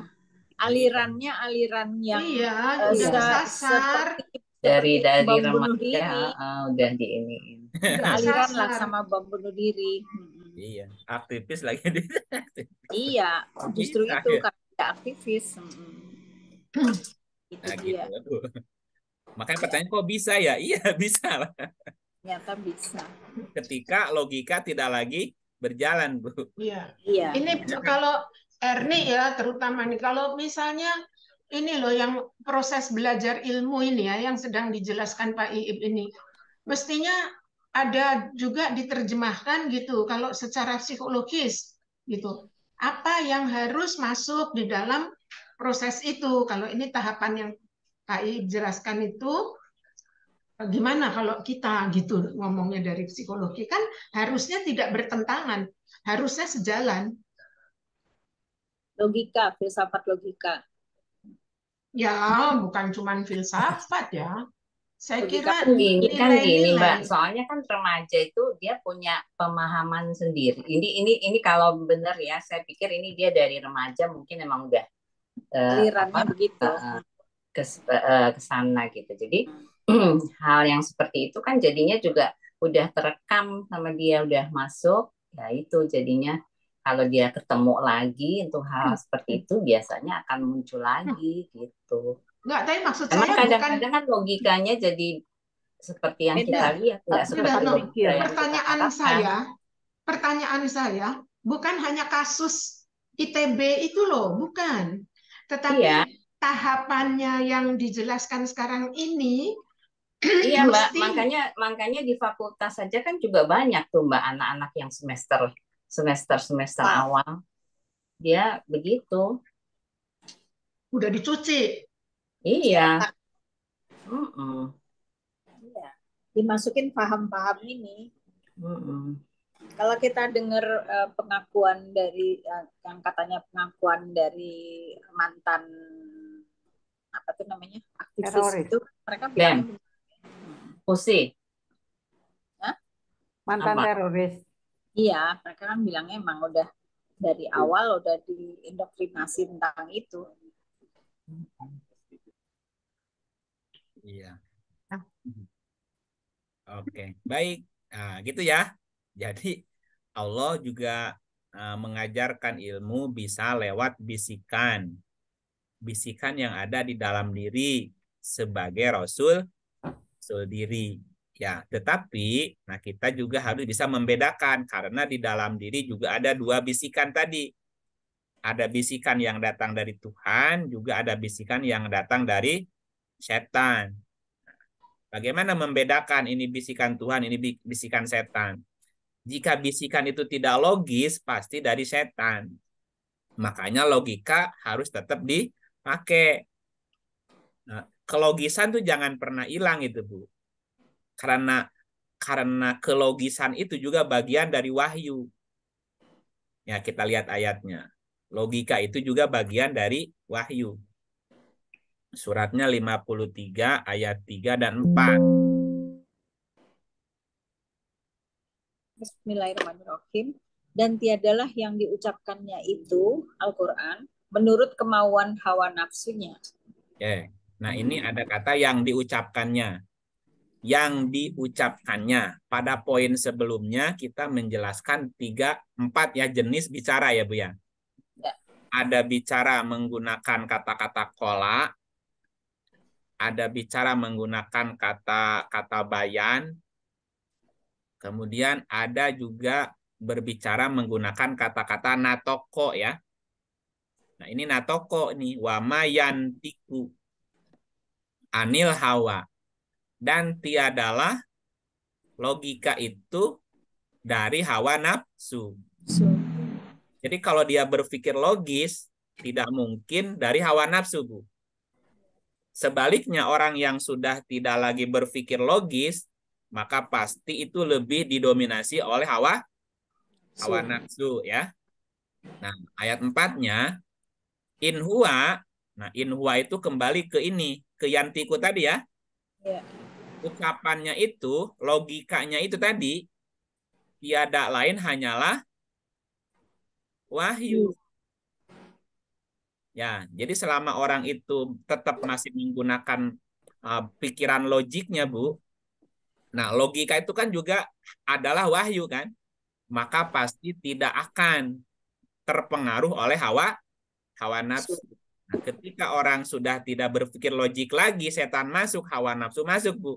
alirannya aliran yang iya, uh, udah sasar dari dari remaja uh, udah di ini. Aliran lah sama bom bunuh diri. Hmm Iya, aktivis lagi. di iya, justru itu ya. karena ya aktivis. Hmm. Itu nah, dia. Gitu. Makanya pertanyaan kok bisa ya? Iya, bisa lah. Nyata bisa. Ketika logika tidak lagi berjalan, Bu. Iya. Iya. Ini kalau Erni ya terutama nih kalau misalnya ini loh yang proses belajar ilmu ini ya yang sedang dijelaskan Pak Iib ini mestinya ada juga diterjemahkan gitu kalau secara psikologis gitu apa yang harus masuk di dalam proses itu kalau ini tahapan yang KI jelaskan itu gimana kalau kita gitu ngomongnya dari psikologi kan harusnya tidak bertentangan harusnya sejalan logika filsafat logika ya bukan cuman filsafat ya saya kira kan gini kan gini Mbak, soalnya kan remaja itu dia punya pemahaman sendiri. Ini ini ini kalau benar ya, saya pikir ini dia dari remaja mungkin emang udah eh, alirannya uh, apa, begitu. Uh, kes, eh, kesana gitu. Jadi hal yang seperti itu kan jadinya juga udah terekam sama dia udah masuk, ya itu jadinya kalau dia ketemu lagi untuk -hal hmm. seperti itu biasanya akan muncul lagi gitu. Enggak, tapi maksud Karena saya kadang -kadang bukan kan logikanya jadi seperti yang Beda. Ya, kita lihat enggak seperti no. Pertanyaan saya, pertanyaan saya bukan hanya kasus ITB itu loh, bukan. Tetapi iya. tahapannya yang dijelaskan sekarang ini Iya Mbak, mesti... makanya makanya di fakultas saja kan juga banyak tuh Mbak anak-anak yang semester semester semester ah. awal dia begitu. Udah dicuci. Iya. Mm -mm. Iya. Dimasukin paham-paham ini. Mm -mm. Kalau kita dengar uh, eh, pengakuan dari uh, yang katanya pengakuan dari mantan apa tuh namanya aktivis itu mereka bilang Jose Hah? mantan apa? teroris iya mereka kan bilangnya emang udah dari hmm. awal udah diindoktrinasi tentang itu hmm. Iya. Ah. Oke, baik. Nah, gitu ya. Jadi Allah juga uh, mengajarkan ilmu bisa lewat bisikan. Bisikan yang ada di dalam diri sebagai rasul rasul diri. Ya, tetapi nah kita juga harus bisa membedakan karena di dalam diri juga ada dua bisikan tadi. Ada bisikan yang datang dari Tuhan, juga ada bisikan yang datang dari setan. Bagaimana membedakan ini bisikan Tuhan, ini bisikan setan? Jika bisikan itu tidak logis, pasti dari setan. Makanya logika harus tetap dipakai. Nah, kelogisan tuh jangan pernah hilang itu, Bu. Karena karena kelogisan itu juga bagian dari wahyu. Ya, kita lihat ayatnya. Logika itu juga bagian dari wahyu. Suratnya 53 ayat 3 dan 4. Bismillahirrahmanirrahim. Dan tiadalah yang diucapkannya itu, Al-Quran, menurut kemauan hawa nafsunya. Oke. Nah ini ada kata yang diucapkannya. Yang diucapkannya. Pada poin sebelumnya kita menjelaskan tiga, empat ya jenis bicara ya Bu ya, ya. ada bicara menggunakan kata-kata kola, ada bicara menggunakan kata kata bayan. Kemudian ada juga berbicara menggunakan kata-kata natoko ya. Nah, ini natoko nih wamayantiku anil hawa dan tiadalah logika itu dari hawa nafsu. So. Jadi kalau dia berpikir logis tidak mungkin dari hawa nafsu, Bu. Sebaliknya orang yang sudah tidak lagi berpikir logis, maka pasti itu lebih didominasi oleh hawa hawa nafsu ya. Nah, ayat empatnya inhua, nah inhua itu kembali ke ini, ke yantiku tadi ya. Yeah. Ucapannya itu, logikanya itu tadi tiada lain hanyalah wahyu. Ya, jadi selama orang itu tetap masih menggunakan uh, pikiran logiknya, Bu. Nah, logika itu kan juga adalah wahyu kan? Maka pasti tidak akan terpengaruh oleh hawa hawa nafsu. Nah, ketika orang sudah tidak berpikir logik lagi, setan masuk, hawa nafsu masuk, Bu.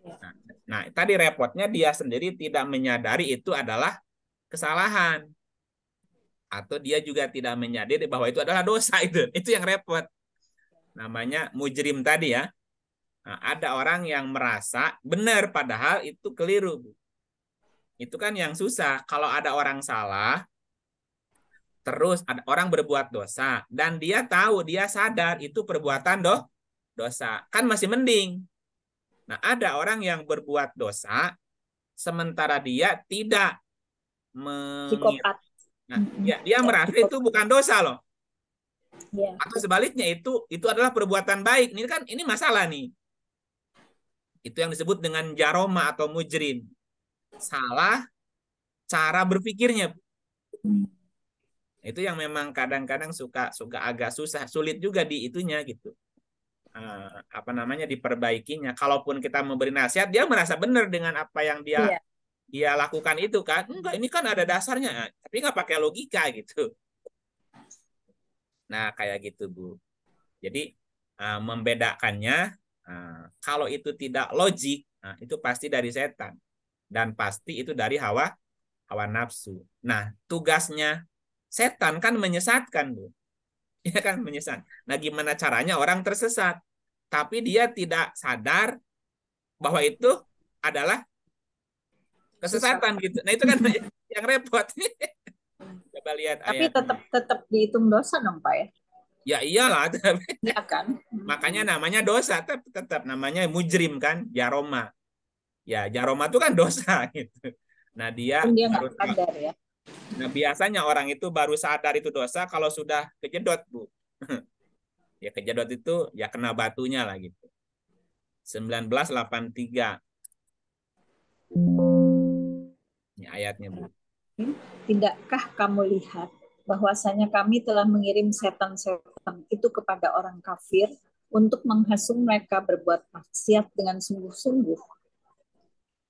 Ya. Nah, nah, tadi repotnya dia sendiri tidak menyadari itu adalah kesalahan atau dia juga tidak menyadari bahwa itu adalah dosa itu. Itu yang repot. Namanya mujrim tadi ya. Nah, ada orang yang merasa benar padahal itu keliru. Itu kan yang susah. Kalau ada orang salah, terus ada orang berbuat dosa dan dia tahu, dia sadar itu perbuatan do dosa. Kan masih mending. Nah, ada orang yang berbuat dosa sementara dia tidak psikopat. Nah, ya dia merasa itu bukan dosa loh. Yeah. Atau sebaliknya itu itu adalah perbuatan baik. Ini kan ini masalah nih. Itu yang disebut dengan jaroma atau mujrin. Salah cara berpikirnya. Itu yang memang kadang-kadang suka suka agak susah, sulit juga di itunya gitu. Uh, apa namanya diperbaikinya. Kalaupun kita memberi nasihat, dia merasa benar dengan apa yang dia yeah dia lakukan itu kan enggak ini kan ada dasarnya eh, tapi nggak pakai logika gitu nah kayak gitu bu jadi uh, membedakannya uh, kalau itu tidak logik uh, itu pasti dari setan dan pasti itu dari hawa hawa nafsu nah tugasnya setan kan menyesatkan bu ya kan menyesat nah gimana caranya orang tersesat tapi dia tidak sadar bahwa itu adalah kesesatan gitu. Nah itu kan yang repot. Coba lihat Tapi ayatnya. tetap tetap dihitung dosa dong Pak ya? Ya iyalah. Iya kan. Hmm. Makanya namanya dosa tetap, tetap namanya mujrim kan, jaroma. Ya jaroma itu kan dosa gitu. Nah dia, dia harus sadar ya. Nah biasanya orang itu baru sadar itu dosa kalau sudah kejedot bu. ya kejedot itu ya kena batunya lah gitu. 1983. Ini ayatnya, Bu. Tidakkah kamu lihat bahwasanya kami telah mengirim setan-setan itu kepada orang kafir untuk menghasung mereka berbuat maksiat dengan sungguh-sungguh.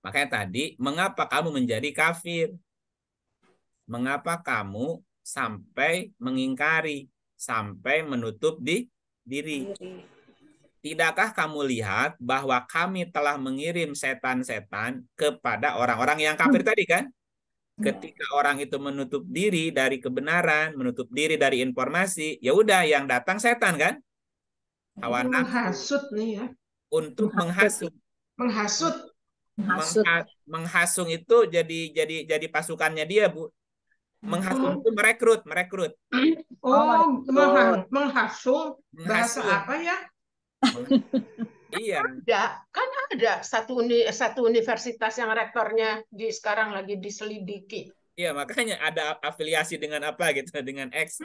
Makanya tadi, mengapa kamu menjadi kafir? Mengapa kamu sampai mengingkari, sampai menutup di diri? diri. Tidakkah kamu lihat bahwa kami telah mengirim setan-setan kepada orang-orang yang kafir hmm. tadi kan? Iya. Ketika orang itu menutup diri dari kebenaran, menutup diri dari informasi, ya udah yang datang setan kan? Iya, Hawa menghasut nih ya. Untuk menghasut. Menghasut. Menghasut. Menghasung itu jadi jadi jadi pasukannya dia, Bu. menghasut oh. Hmm. itu merekrut, merekrut. Oh, oh menghasung bahasa apa ya? iya. Ada, kan ada satu uni, satu universitas yang rektornya di sekarang lagi diselidiki. Iya, makanya ada afiliasi dengan apa gitu, dengan X.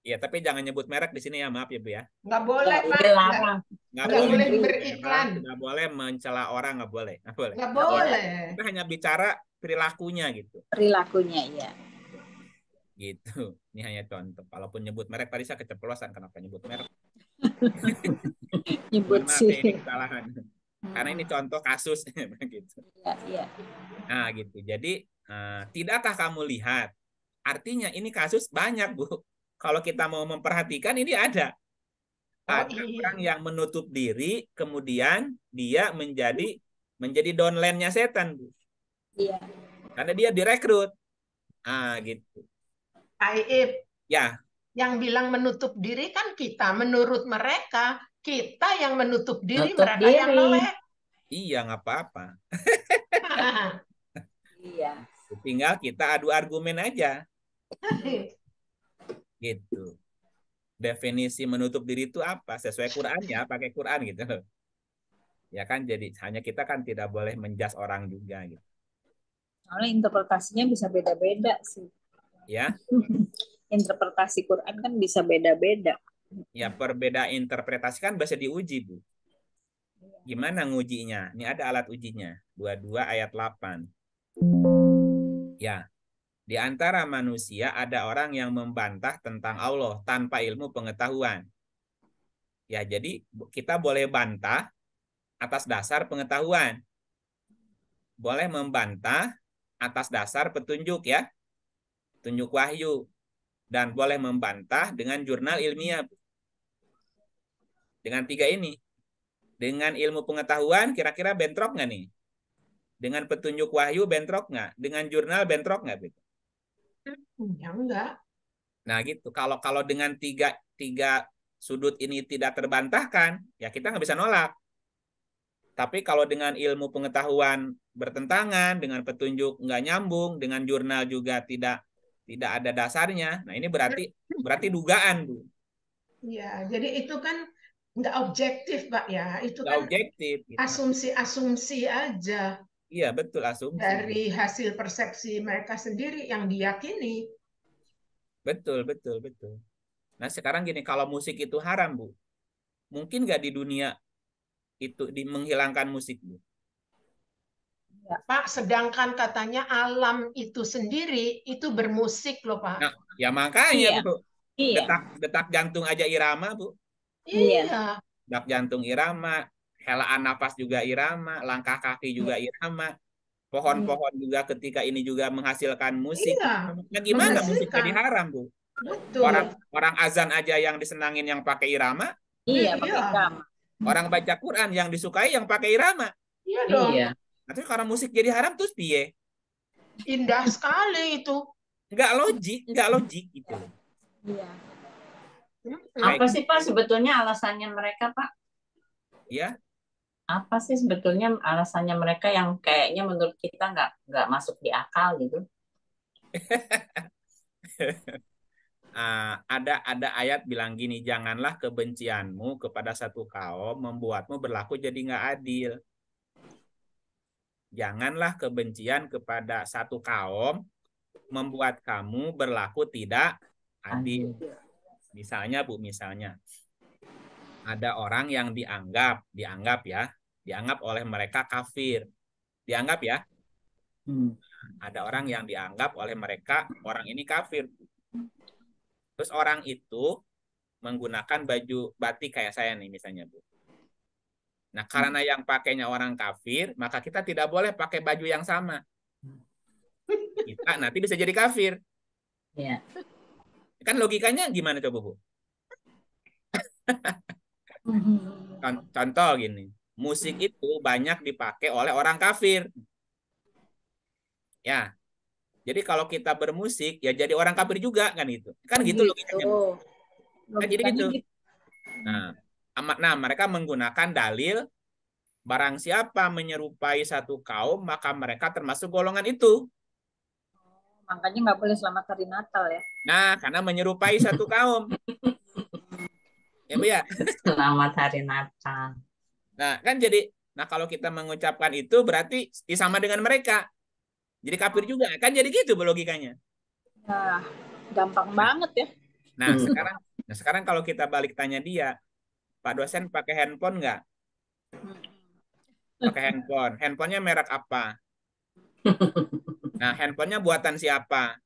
Iya, tapi jangan nyebut merek di sini ya, maaf ya Bu ya. Nggak boleh, Pak. Nggak, nggak, nggak boleh, boleh beriklan. Nggak boleh mencela orang, nggak boleh. Nggak boleh. Nggak boleh. Kita hanya bicara perilakunya gitu. Perilakunya, iya gitu ini hanya contoh kalaupun nyebut merek tadi saya keceplosan kenapa nyebut merek nyebut sih ini kesalahan karena ini hmm. contoh kasus gitu ya, ya. nah gitu jadi uh, tidakkah kamu lihat artinya ini kasus banyak bu kalau kita mau memperhatikan ini ada oh, ada oh, iya. orang yang menutup diri kemudian dia menjadi menjadi downline-nya setan bu iya. karena dia direkrut ah gitu Aib. Ya. Yang bilang menutup diri kan kita, menurut mereka kita yang menutup diri, menutup mereka diri. yang melek. Iya, nggak apa-apa. iya. Tinggal kita adu argumen aja. gitu. Definisi menutup diri itu apa? Sesuai Quran ya, pakai Quran gitu Ya kan jadi hanya kita kan tidak boleh menjas orang juga gitu. Soalnya interpretasinya bisa beda-beda sih ya interpretasi Quran kan bisa beda-beda ya perbedaan interpretasi kan bisa diuji bu gimana ngujinya ini ada alat ujinya 22 ayat 8 ya di antara manusia ada orang yang membantah tentang Allah tanpa ilmu pengetahuan ya jadi kita boleh bantah atas dasar pengetahuan boleh membantah atas dasar petunjuk ya Petunjuk wahyu dan boleh membantah dengan jurnal ilmiah. Dengan tiga ini. Dengan ilmu pengetahuan kira-kira bentrok nggak nih? Dengan petunjuk wahyu bentrok nggak? Dengan jurnal bentrok nggak? Ya enggak. Nah gitu. Kalau kalau dengan tiga, tiga sudut ini tidak terbantahkan, ya kita nggak bisa nolak. Tapi kalau dengan ilmu pengetahuan bertentangan, dengan petunjuk nggak nyambung, dengan jurnal juga tidak tidak ada dasarnya. Nah, ini berarti berarti dugaan, Bu. Iya, jadi itu kan nggak objektif, Pak ya. Itu nggak kan objektif. Gitu. Asumsi-asumsi aja. Iya, betul asumsi. Dari hasil persepsi mereka sendiri yang diyakini. Betul, betul, betul. Nah, sekarang gini, kalau musik itu haram, Bu. Mungkin nggak di dunia itu di menghilangkan musik, Bu? Pak, sedangkan katanya alam itu sendiri itu bermusik loh, Pak. Nah, ya makanya, iya. Bu. Iya. Detak, detak jantung aja irama, Bu. Iya. iya. Detak jantung irama, helaan nafas juga irama, langkah kaki juga iya. irama. Pohon-pohon iya. juga ketika ini juga menghasilkan musik. Iya. Nah, gimana musik jadi haram, Bu? Betul. Orang orang azan aja yang disenangin yang pakai irama. Iya, iya, pakai irama. Orang baca Quran yang disukai yang pakai irama. Iya dong. Iya. Artinya karena musik jadi haram terus piye? Indah sekali itu. Enggak logik, enggak logik itu. Iya. Hmm, Apa sih Pak sebetulnya alasannya mereka Pak? Ya. Apa sih sebetulnya alasannya mereka yang kayaknya menurut kita nggak nggak masuk di akal gitu? uh, ada ada ayat bilang gini janganlah kebencianmu kepada satu kaum membuatmu berlaku jadi nggak adil janganlah kebencian kepada satu kaum membuat kamu berlaku tidak adil. Misalnya Bu, misalnya ada orang yang dianggap, dianggap ya, dianggap oleh mereka kafir. Dianggap ya. Hmm. Ada orang yang dianggap oleh mereka orang ini kafir. Terus orang itu menggunakan baju batik kayak saya nih misalnya Bu. Nah, hmm. karena yang pakainya orang kafir, maka kita tidak boleh pakai baju yang sama. Hmm. Kita nanti bisa jadi kafir. Ya. Kan logikanya gimana coba, Bu? Hmm. Contoh gini, musik itu banyak dipakai oleh orang kafir. Ya. Jadi kalau kita bermusik, ya jadi orang kafir juga kan itu Kan gitu, gitu. logikanya. Kan jadi gitu. gitu. Nah, Nah, nah, mereka menggunakan dalil barang siapa menyerupai satu kaum, maka mereka termasuk golongan itu. Oh, makanya nggak boleh selamat hari Natal ya. Nah, karena menyerupai satu kaum. ya, Bu ya. Selamat hari Natal. Nah, kan jadi nah kalau kita mengucapkan itu berarti sama dengan mereka. Jadi kafir juga. Kan jadi gitu logikanya. Nah, gampang banget ya. Nah, sekarang nah sekarang kalau kita balik tanya dia, Pak dosen pakai handphone nggak? Hmm. Pakai handphone. Handphonenya merek apa? Nah, handphonenya buatan siapa?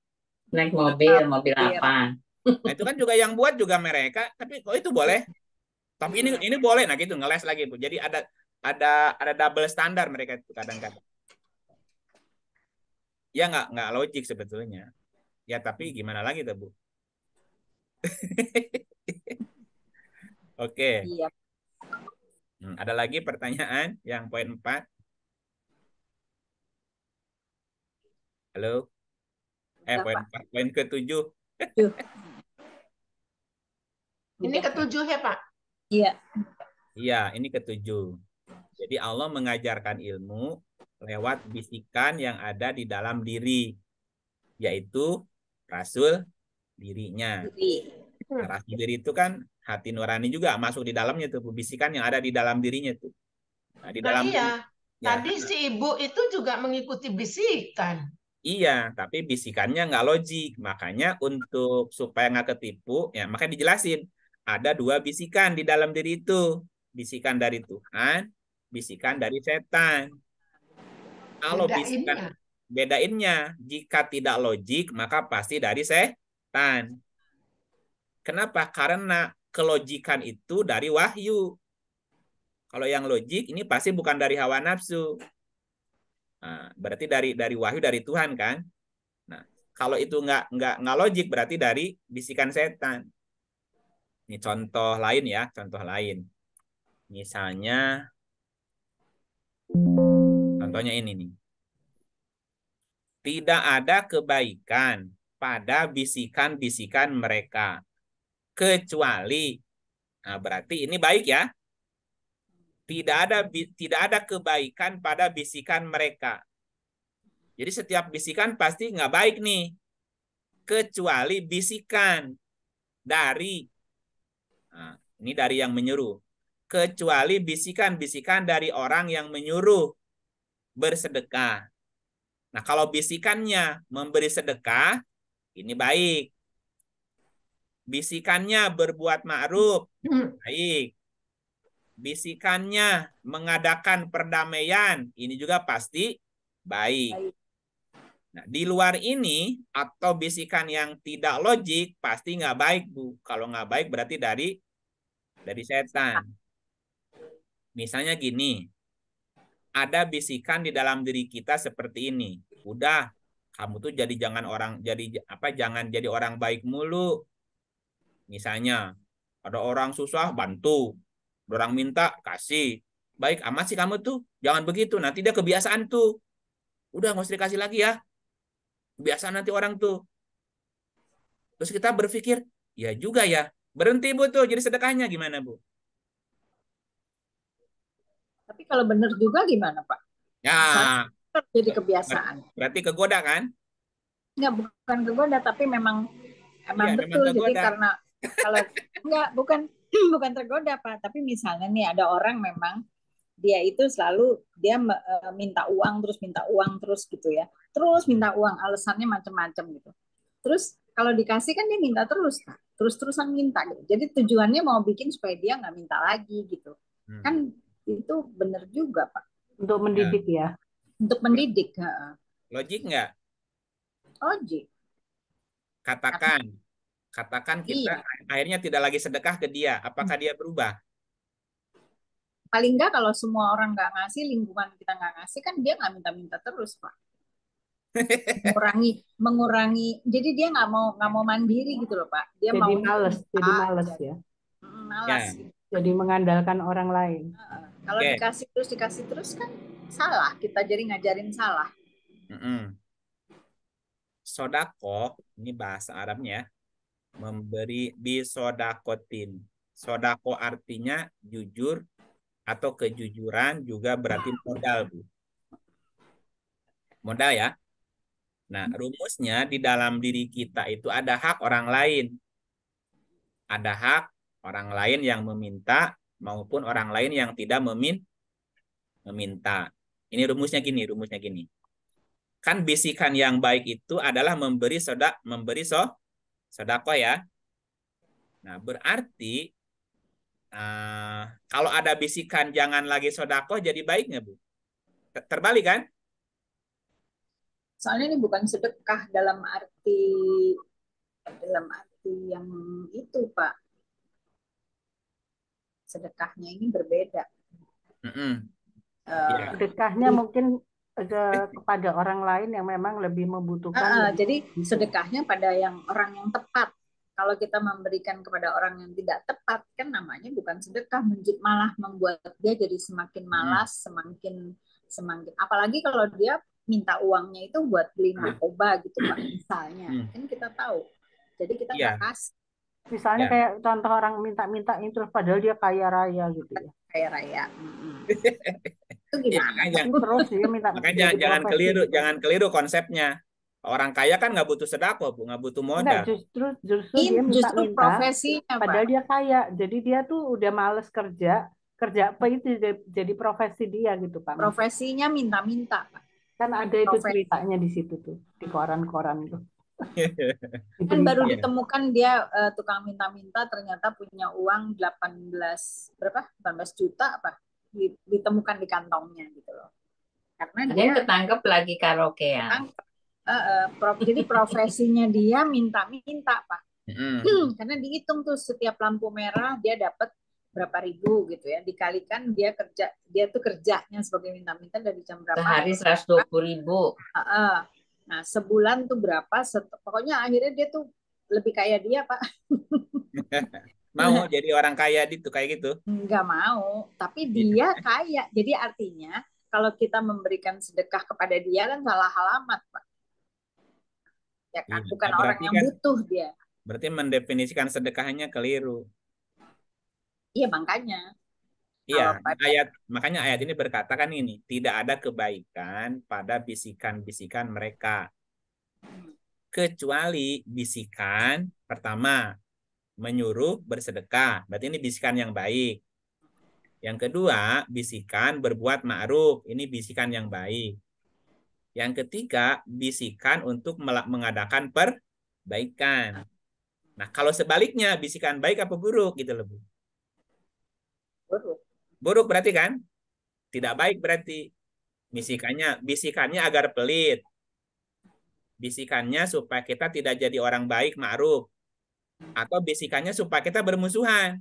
Naik mobil, mobil apa? Nah, itu kan juga yang buat juga mereka. Tapi kok itu boleh? Tapi ini ini boleh. Nah, gitu ngeles lagi, Bu. Jadi ada ada ada double standar mereka itu kadang-kadang. Ya nggak nggak logik sebetulnya. Ya tapi gimana lagi tuh, Bu? Oke. Okay. Iya. Hmm, ada lagi pertanyaan yang poin 4? Halo? Eh, poin 4, poin ke-7. ini ke-7 ya, Pak? Iya. Iya, ini ke-7. Jadi Allah mengajarkan ilmu lewat bisikan yang ada di dalam diri, yaitu rasul dirinya. Diri. Nah, rasul diri itu kan hati nurani juga masuk di dalamnya tuh bisikan yang ada di dalam dirinya tuh nah, di nah, dalam nah, iya. Ya. Tadi si ibu itu juga mengikuti bisikan. Iya, tapi bisikannya nggak logik. Makanya untuk supaya nggak ketipu, ya makanya dijelasin. Ada dua bisikan di dalam diri itu. Bisikan dari Tuhan, bisikan dari setan. Kalau bisikan, bedainnya. Jika tidak logik, maka pasti dari setan. Kenapa? Karena kelogikan itu dari wahyu. Kalau yang logik ini pasti bukan dari hawa nafsu. Nah, berarti dari dari wahyu dari Tuhan kan? Nah, kalau itu nggak nggak nggak logik berarti dari bisikan setan. Ini contoh lain ya, contoh lain. Misalnya contohnya ini nih. Tidak ada kebaikan pada bisikan-bisikan mereka kecuali nah berarti ini baik ya tidak ada tidak ada kebaikan pada bisikan mereka jadi setiap bisikan pasti nggak baik nih kecuali bisikan dari nah, ini dari yang menyuruh kecuali bisikan-bisikan dari orang yang menyuruh bersedekah nah kalau bisikannya memberi sedekah ini baik Bisikannya berbuat ma'ruf. Hmm. Baik. Bisikannya mengadakan perdamaian. Ini juga pasti baik. Nah, di luar ini atau bisikan yang tidak logik pasti nggak baik, Bu. Kalau nggak baik berarti dari dari setan. Misalnya gini, ada bisikan di dalam diri kita seperti ini. Udah, kamu tuh jadi jangan orang jadi apa jangan jadi orang baik mulu. Misalnya, ada orang susah, bantu. Ada orang minta, kasih. Baik, amat sih kamu tuh. Jangan begitu, nanti dia kebiasaan tuh. Udah, nggak usah dikasih lagi ya. Kebiasaan nanti orang tuh. Terus kita berpikir, ya juga ya. Berhenti Bu tuh, jadi sedekahnya gimana Bu? Tapi kalau benar juga gimana Pak? Ya. Nah, jadi kebiasaan. Berarti kegoda kan? Enggak, bukan kegoda, tapi memang iya, emang ya, betul. Memang jadi karena kalau enggak bukan bukan tergoda Pak, tapi misalnya nih ada orang memang dia itu selalu dia e, minta uang terus minta uang terus gitu ya. Terus minta uang, alasannya macam-macam gitu. Terus kalau dikasih kan dia minta terus, Terus-terusan minta gitu. Jadi tujuannya mau bikin supaya dia nggak minta lagi gitu. Hmm. Kan itu benar juga, Pak. Untuk mendidik ya. ya. Untuk mendidik, Logik nggak? Logik. Katakan. Katakan kita iya. akhirnya tidak lagi sedekah ke dia, apakah hmm. dia berubah? Paling enggak kalau semua orang nggak ngasih, lingkungan kita nggak ngasih, kan dia nggak minta-minta terus, Pak. mengurangi, mengurangi. Jadi dia nggak mau nggak mau mandiri gitu loh, Pak. Dia jadi mau males, minta, jadi males ya. Mm, males. Ya. Gitu. Jadi mengandalkan orang lain. kalau okay. dikasih terus dikasih terus kan salah. Kita jadi ngajarin salah. Mm -mm. Sodako, ini bahasa Arabnya ya memberi bisodakotin. Sodako artinya jujur atau kejujuran juga berarti modal, Bu. Modal ya. Nah, rumusnya di dalam diri kita itu ada hak orang lain. Ada hak orang lain yang meminta maupun orang lain yang tidak memin meminta. Ini rumusnya gini, rumusnya gini. Kan bisikan yang baik itu adalah memberi sodak, memberi so Sodako ya. Nah, berarti uh, kalau ada bisikan jangan lagi sodako jadi baik nggak, Bu? Terbalik kan? Soalnya ini bukan sedekah dalam arti dalam arti yang itu, Pak. Sedekahnya ini berbeda. Mm -mm. Uh, Sedekahnya mungkin ke, kepada orang lain yang memang lebih membutuhkan. Uh, jadi gitu. sedekahnya pada yang orang yang tepat. Kalau kita memberikan kepada orang yang tidak tepat, kan namanya bukan sedekah, malah membuat dia jadi semakin hmm. malas, hmm. semakin semakin. Apalagi kalau dia minta uangnya itu buat beli hmm. narkoba gitu pak misalnya, hmm. kan kita tahu. Jadi kita yeah. Iya. kasih. Misalnya yeah. kayak contoh orang minta-minta itu padahal dia kaya raya gitu ya. Kaya raya. -hmm. itu gimana? Ya, makanya, terus iya, minta makanya jangan keliru, itu. jangan keliru konsepnya. Orang kaya kan nggak butuh sedekah, Bu, nggak butuh modal. Enggak, justru justru dia minta, justru minta, profesinya, padahal Pak. dia kaya. Jadi dia tuh udah males kerja, kerja apa itu jadi, profesi dia gitu, Pak. Profesinya minta-minta, Pak. Kan ada itu Profesi. ceritanya di situ tuh, di koran-koran kan itu. kan baru ditemukan dia uh, tukang minta-minta ternyata punya uang 18 berapa? 18 juta apa? ditemukan di kantongnya gitu loh karena dia, dia ketangkep lagi karaoke. ya. uh, uh, prof, jadi profesinya dia minta-minta pak hmm. hmm, karena dihitung tuh setiap lampu merah dia dapat berapa ribu gitu ya dikalikan dia kerja dia tuh kerjanya sebagai minta-minta dari jam berapa sehari seratus dua puluh ribu uh, uh. nah sebulan tuh berapa set, pokoknya akhirnya dia tuh lebih kaya dia pak mau jadi orang kaya gitu kayak gitu nggak mau tapi iya dia gitu. kaya jadi artinya kalau kita memberikan sedekah kepada dia kan salah alamat pak ya kan iya. bukan nah, orang yang kan, butuh dia berarti mendefinisikan sedekahnya keliru iya makanya Iya, ayat makanya ayat ini berkata kan ini tidak ada kebaikan pada bisikan-bisikan mereka hmm. kecuali bisikan pertama menyuruh bersedekah. Berarti ini bisikan yang baik. Yang kedua, bisikan berbuat ma'ruf. Ini bisikan yang baik. Yang ketiga, bisikan untuk mengadakan perbaikan. Nah, kalau sebaliknya, bisikan baik apa buruk gitu loh, Buruk. Buruk berarti kan? Tidak baik berarti. Bisikannya, bisikannya agar pelit. Bisikannya supaya kita tidak jadi orang baik, ma'ruf atau bisikannya supaya kita bermusuhan.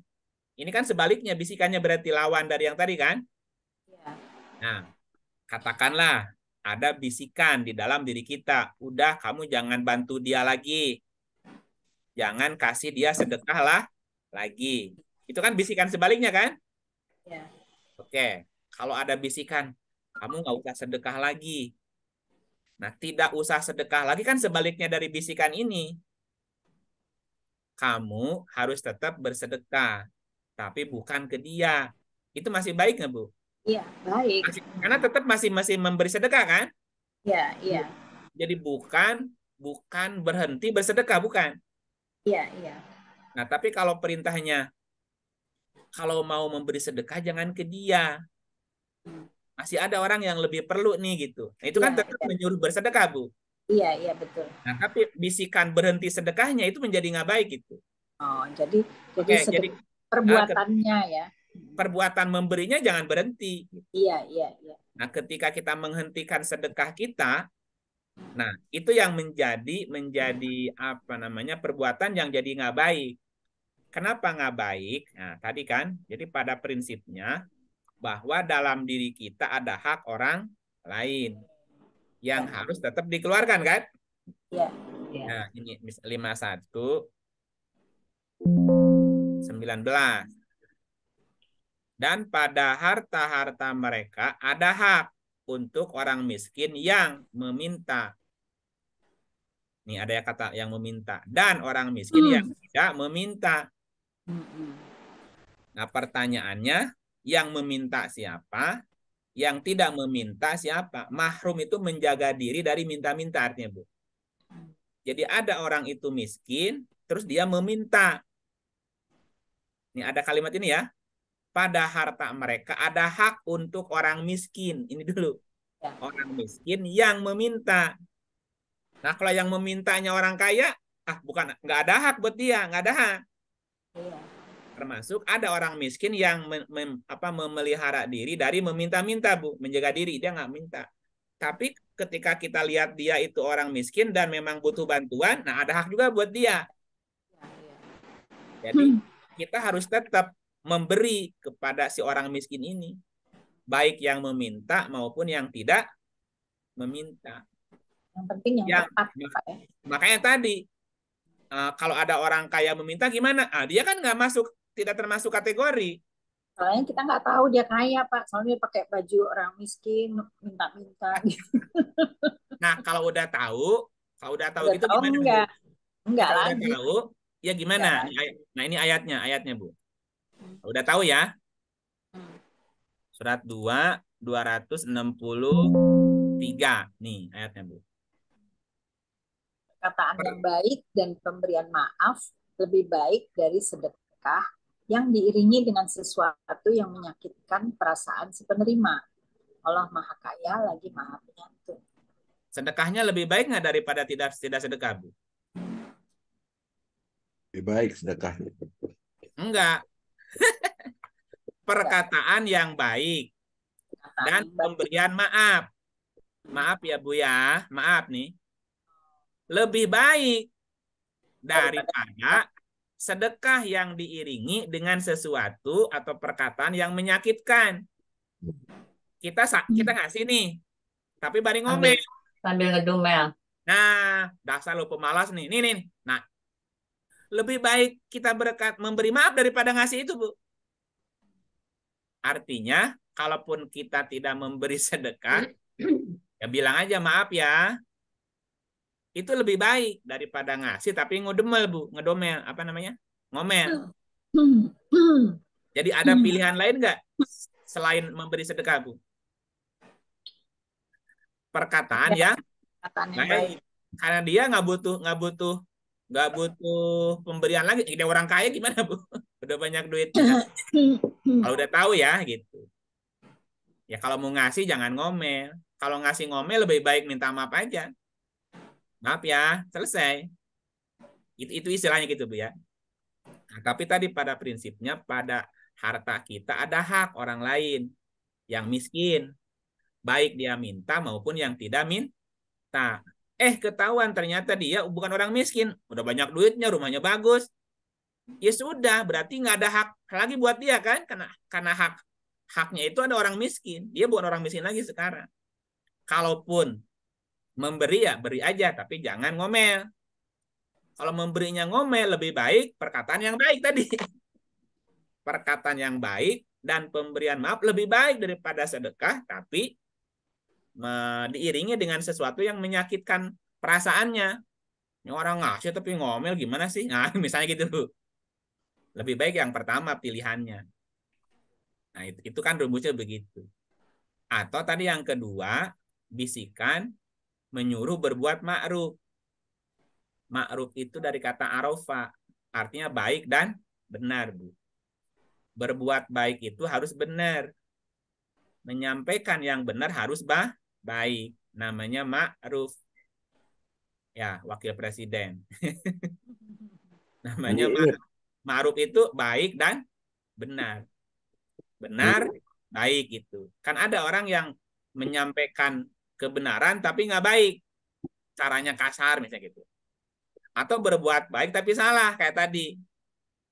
Ini kan sebaliknya bisikannya berarti lawan dari yang tadi kan? Iya. Nah, katakanlah ada bisikan di dalam diri kita, udah kamu jangan bantu dia lagi. Jangan kasih dia sedekah lah lagi. Itu kan bisikan sebaliknya kan? Ya. Oke, kalau ada bisikan, kamu nggak usah sedekah lagi. Nah, tidak usah sedekah lagi kan sebaliknya dari bisikan ini kamu harus tetap bersedekah, tapi bukan ke dia. Itu masih baik nggak, Bu? Iya, baik. Masih, karena tetap masih masih memberi sedekah kan? Iya, iya. Jadi bukan bukan berhenti bersedekah, bukan? Iya, iya. Nah, tapi kalau perintahnya kalau mau memberi sedekah jangan ke dia. Hmm. Masih ada orang yang lebih perlu nih gitu. Nah, itu ya, kan iya, tetap ya. menyuruh bersedekah, Bu. Iya, iya betul. Nah, tapi bisikan berhenti sedekahnya itu menjadi nggak baik itu. Oh, jadi Oke, jadi, jadi ah, perbuatannya ya. Perbuatan memberinya jangan berhenti. Iya, iya, iya. Nah, ketika kita menghentikan sedekah kita, nah itu yang menjadi menjadi apa namanya perbuatan yang jadi nggak baik. Kenapa nggak baik? Nah, tadi kan, jadi pada prinsipnya bahwa dalam diri kita ada hak orang lain yang iya. harus tetap dikeluarkan kan? Iya. Ya. Nah, ini 51 19. Dan pada harta-harta mereka ada hak untuk orang miskin yang meminta. Nih ada ya kata yang meminta dan orang miskin hmm. yang tidak meminta. Hmm. Nah, pertanyaannya yang meminta siapa? yang tidak meminta siapa? Mahrum itu menjaga diri dari minta-minta artinya, Bu. Jadi ada orang itu miskin, terus dia meminta. Ini ada kalimat ini ya. Pada harta mereka ada hak untuk orang miskin. Ini dulu. Ya. Orang miskin yang meminta. Nah kalau yang memintanya orang kaya, ah bukan, nggak ada hak buat dia, nggak ada hak. Iya termasuk ada orang miskin yang mem, mem, apa, memelihara diri dari meminta-minta bu menjaga diri dia nggak minta tapi ketika kita lihat dia itu orang miskin dan memang butuh bantuan nah ada hak juga buat dia iya, iya. jadi hmm. kita harus tetap memberi kepada si orang miskin ini baik yang meminta maupun yang tidak meminta yang penting yang, yang tepat ya. makanya tadi uh, kalau ada orang kaya meminta gimana? Ah, dia kan nggak masuk tidak termasuk kategori. Soalnya kita nggak tahu dia kaya, Pak. Soalnya dia pakai baju orang miskin, minta-minta. Gitu. nah, kalau udah tahu, kalau udah tahu udah gitu tahu gimana? Enggak. Bu? Enggak kalau lagi. Udah tahu, ya gimana? Enggak. Nah, ini ayatnya, ayatnya, Bu. Udah tahu ya? Hmm. Surat 2 263. Nih, ayatnya, Bu. Kataan yang baik dan pemberian maaf lebih baik dari sedekah yang diiringi dengan sesuatu yang menyakitkan perasaan si penerima. Allah Maha Kaya lagi Maha Penyantun. Sedekahnya lebih baik nggak daripada tidak tidak sedekah, Bu? Lebih baik sedekah Enggak. Perkataan yang baik dan pemberian maaf. Maaf ya Bu ya, maaf nih. Lebih baik daripada sedekah yang diiringi dengan sesuatu atau perkataan yang menyakitkan. Kita hmm. kita ngasih nih, tapi bari ngomel. Sambil, sambil ngedumel. Nah, dasar lu pemalas nih. Nih nih. Nah, lebih baik kita berkat memberi maaf daripada ngasih itu, Bu. Artinya, kalaupun kita tidak memberi sedekah, ya bilang aja maaf ya, itu lebih baik daripada ngasih tapi ngudemel bu ngedomel apa namanya ngomel jadi ada hmm. pilihan lain nggak selain memberi sedekah bu perkataan ya, yang baik. karena dia nggak butuh nggak butuh nggak butuh pemberian lagi ini orang kaya gimana bu udah banyak duit kalau udah tahu ya gitu ya kalau mau ngasih jangan ngomel kalau ngasih ngomel lebih baik minta maaf aja Maaf ya, selesai. Itu, itu istilahnya gitu, Bu ya. Nah, tapi tadi pada prinsipnya pada harta kita ada hak orang lain yang miskin. Baik dia minta maupun yang tidak minta. Eh ketahuan ternyata dia bukan orang miskin. Udah banyak duitnya, rumahnya bagus. Ya sudah, berarti nggak ada hak lagi buat dia kan? Karena, karena hak haknya itu ada orang miskin. Dia bukan orang miskin lagi sekarang. Kalaupun Memberi ya beri aja, tapi jangan ngomel. Kalau memberinya ngomel lebih baik perkataan yang baik tadi. Perkataan yang baik dan pemberian maaf lebih baik daripada sedekah, tapi diiringi dengan sesuatu yang menyakitkan perasaannya. orang ngasih tapi ngomel gimana sih? Nah, misalnya gitu. Lebih baik yang pertama pilihannya. Nah, itu, itu kan rumusnya begitu. Atau tadi yang kedua, bisikan menyuruh berbuat ma'ruf. Ma'ruf itu dari kata arofa, artinya baik dan benar, Bu. Berbuat baik itu harus benar. Menyampaikan yang benar harus bah baik. Namanya ma'ruf. Ya, wakil presiden. Namanya iya. ma'ruf. itu baik dan benar. Benar, iya. baik itu. Kan ada orang yang menyampaikan kebenaran tapi nggak baik. Caranya kasar misalnya gitu. Atau berbuat baik tapi salah kayak tadi.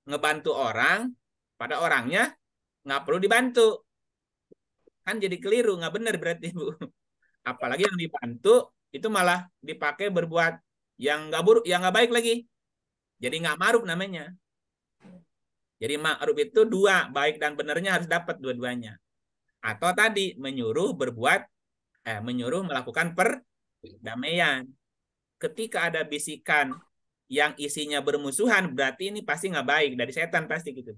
Ngebantu orang pada orangnya nggak perlu dibantu. Kan jadi keliru, nggak benar berarti Bu. Apalagi yang dibantu itu malah dipakai berbuat yang nggak buruk, yang nggak baik lagi. Jadi nggak maruf namanya. Jadi ma'ruf itu dua, baik dan benarnya harus dapat dua-duanya. Atau tadi menyuruh berbuat eh, menyuruh melakukan perdamaian. Ketika ada bisikan yang isinya bermusuhan, berarti ini pasti nggak baik dari setan pasti gitu.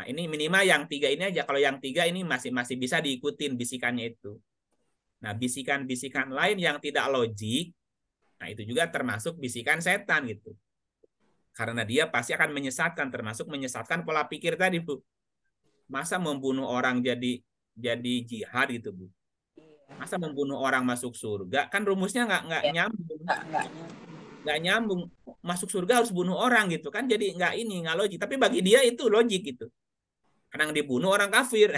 Nah, ini minimal yang tiga ini aja. Kalau yang tiga ini masih masih bisa diikutin bisikannya itu. Nah, bisikan-bisikan lain yang tidak logik, nah itu juga termasuk bisikan setan gitu. Karena dia pasti akan menyesatkan, termasuk menyesatkan pola pikir tadi, Bu. Masa membunuh orang jadi jadi jihad gitu, Bu? masa membunuh orang masuk surga kan rumusnya nggak nggak ya. nyambung nggak nyambung masuk surga harus bunuh orang gitu kan jadi nggak ini nggak logik tapi bagi dia itu logik gitu kadang dibunuh orang kafir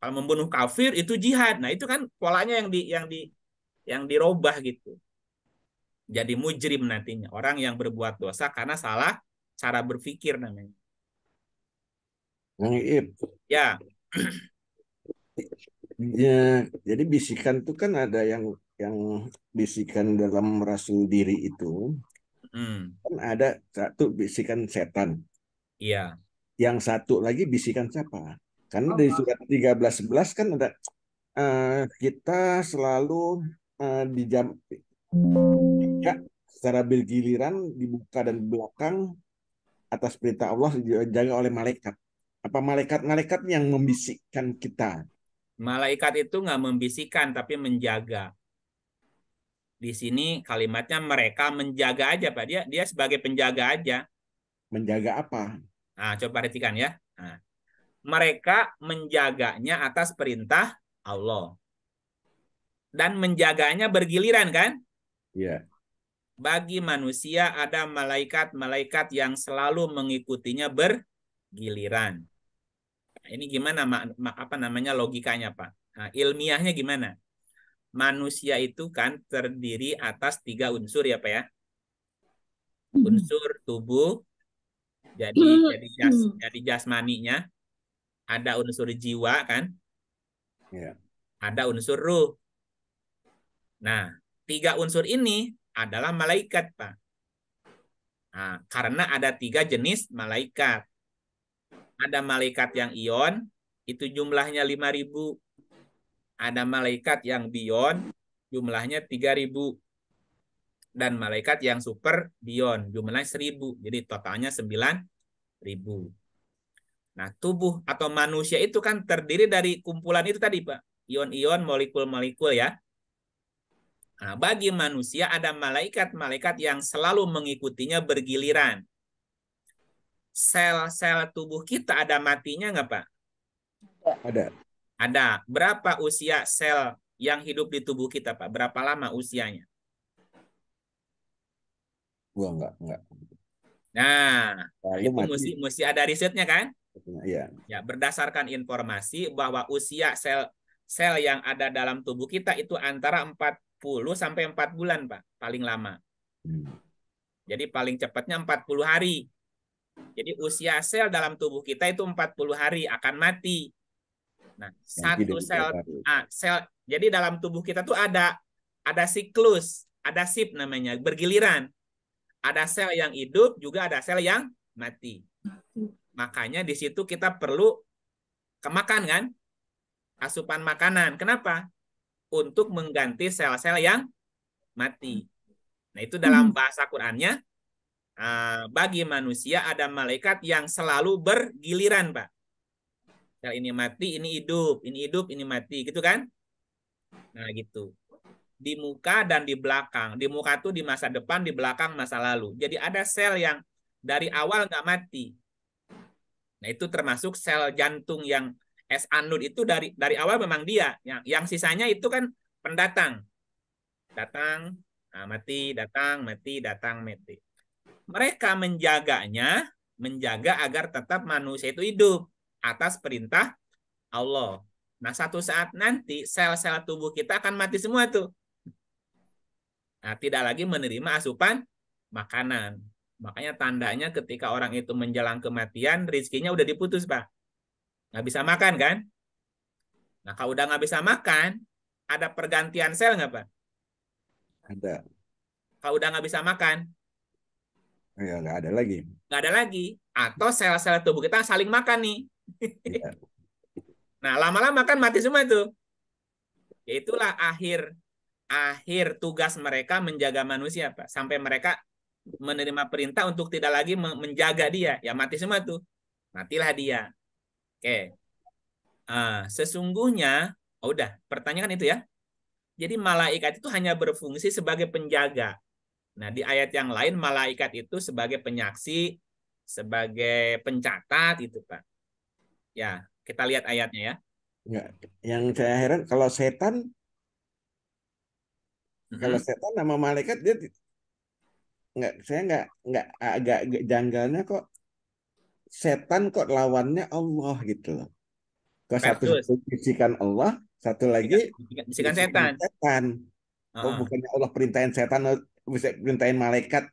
kalau membunuh kafir itu jihad nah itu kan polanya yang di yang di yang dirobah gitu jadi mujrim nantinya orang yang berbuat dosa karena salah cara berpikir namanya ya ya, jadi bisikan itu kan ada yang yang bisikan dalam rasul diri itu hmm. kan ada satu bisikan setan iya yang satu lagi bisikan siapa karena oh, di surat belas sebelas kan ada uh, kita selalu uh, eh, di jam ya, secara bergiliran dibuka dan belakang atas perintah Allah dijaga oleh malaikat apa malaikat-malaikat yang membisikkan kita Malaikat itu nggak membisikkan tapi menjaga. Di sini kalimatnya mereka menjaga aja Pak. Dia dia sebagai penjaga aja. Menjaga apa? Nah, coba perhatikan ya. Nah, mereka menjaganya atas perintah Allah. Dan menjaganya bergiliran kan? Iya. Bagi manusia ada malaikat-malaikat yang selalu mengikutinya bergiliran. Nah, ini gimana mak, mak apa namanya logikanya pak? Nah, ilmiahnya gimana? Manusia itu kan terdiri atas tiga unsur ya pak ya, hmm. unsur tubuh, jadi hmm. jadi jas, jadi jasmaninya, ada unsur jiwa kan, iya. ada unsur ruh. Nah, tiga unsur ini adalah malaikat pak. Nah, karena ada tiga jenis malaikat. Ada malaikat yang ion, itu jumlahnya 5000. Ada malaikat yang bion, jumlahnya 3000. Dan malaikat yang super bion, jumlahnya 1000. Jadi totalnya 9000. Nah, tubuh atau manusia itu kan terdiri dari kumpulan itu tadi, Pak. Ion-ion, molekul-molekul ya. Nah, bagi manusia ada malaikat-malaikat yang selalu mengikutinya bergiliran sel-sel tubuh kita ada matinya nggak Pak? Ada. Ada. Berapa usia sel yang hidup di tubuh kita Pak? Berapa lama usianya? Gua enggak, enggak. Nah, nah itu mesti mesti ada risetnya kan? Iya. Ya, berdasarkan informasi bahwa usia sel sel yang ada dalam tubuh kita itu antara 40 sampai 4 bulan, Pak, paling lama. Hmm. Jadi paling cepatnya 40 hari. Jadi usia sel dalam tubuh kita itu 40 hari akan mati. Nah, Nanti satu sel ah, sel jadi dalam tubuh kita tuh ada ada siklus, ada sip namanya, bergiliran. Ada sel yang hidup, juga ada sel yang mati. Makanya di situ kita perlu kemakan kan? Asupan makanan. Kenapa? Untuk mengganti sel-sel yang mati. Nah, itu dalam hmm. bahasa Qur'annya Ah, bagi manusia ada malaikat yang selalu bergiliran, Pak. Kalau ini mati, ini hidup, ini hidup, ini mati, gitu kan? Nah, gitu. Di muka dan di belakang. Di muka itu di masa depan, di belakang masa lalu. Jadi ada sel yang dari awal nggak mati. Nah, itu termasuk sel jantung yang S anud itu dari dari awal memang dia. Yang yang sisanya itu kan pendatang. Datang, nah mati, datang, mati, datang, mati mereka menjaganya, menjaga agar tetap manusia itu hidup atas perintah Allah. Nah, satu saat nanti sel-sel tubuh kita akan mati semua tuh. Nah, tidak lagi menerima asupan makanan. Makanya tandanya ketika orang itu menjelang kematian, rizkinya udah diputus, Pak. Nggak bisa makan, kan? Nah, kalau udah nggak bisa makan, ada pergantian sel nggak, Pak? Ada. Kalau udah nggak bisa makan, Iya, nggak ada lagi. Nggak ada lagi. Atau sel-sel tubuh kita saling makan nih. Ya. nah, lama-lama kan mati semua itu. Itulah akhir akhir tugas mereka menjaga manusia, Pak. Sampai mereka menerima perintah untuk tidak lagi menjaga dia. Ya mati semua tuh. Matilah dia. Oke. Uh, sesungguhnya, oh udah, pertanyaan itu ya. Jadi malaikat itu hanya berfungsi sebagai penjaga. Nah, di ayat yang lain malaikat itu sebagai penyaksi, sebagai pencatat itu, Pak. Ya, kita lihat ayatnya ya. Enggak. Ya, yang saya heran kalau setan mm-hmm. kalau setan nama malaikat dia enggak saya enggak enggak agak, agak janggalnya kok setan kok lawannya Allah gitu loh. Kok satu bisikan Allah, satu lagi bisikan setan. Setan. Oh, uh-huh. bukannya Allah perintahin setan bisa mintain malaikat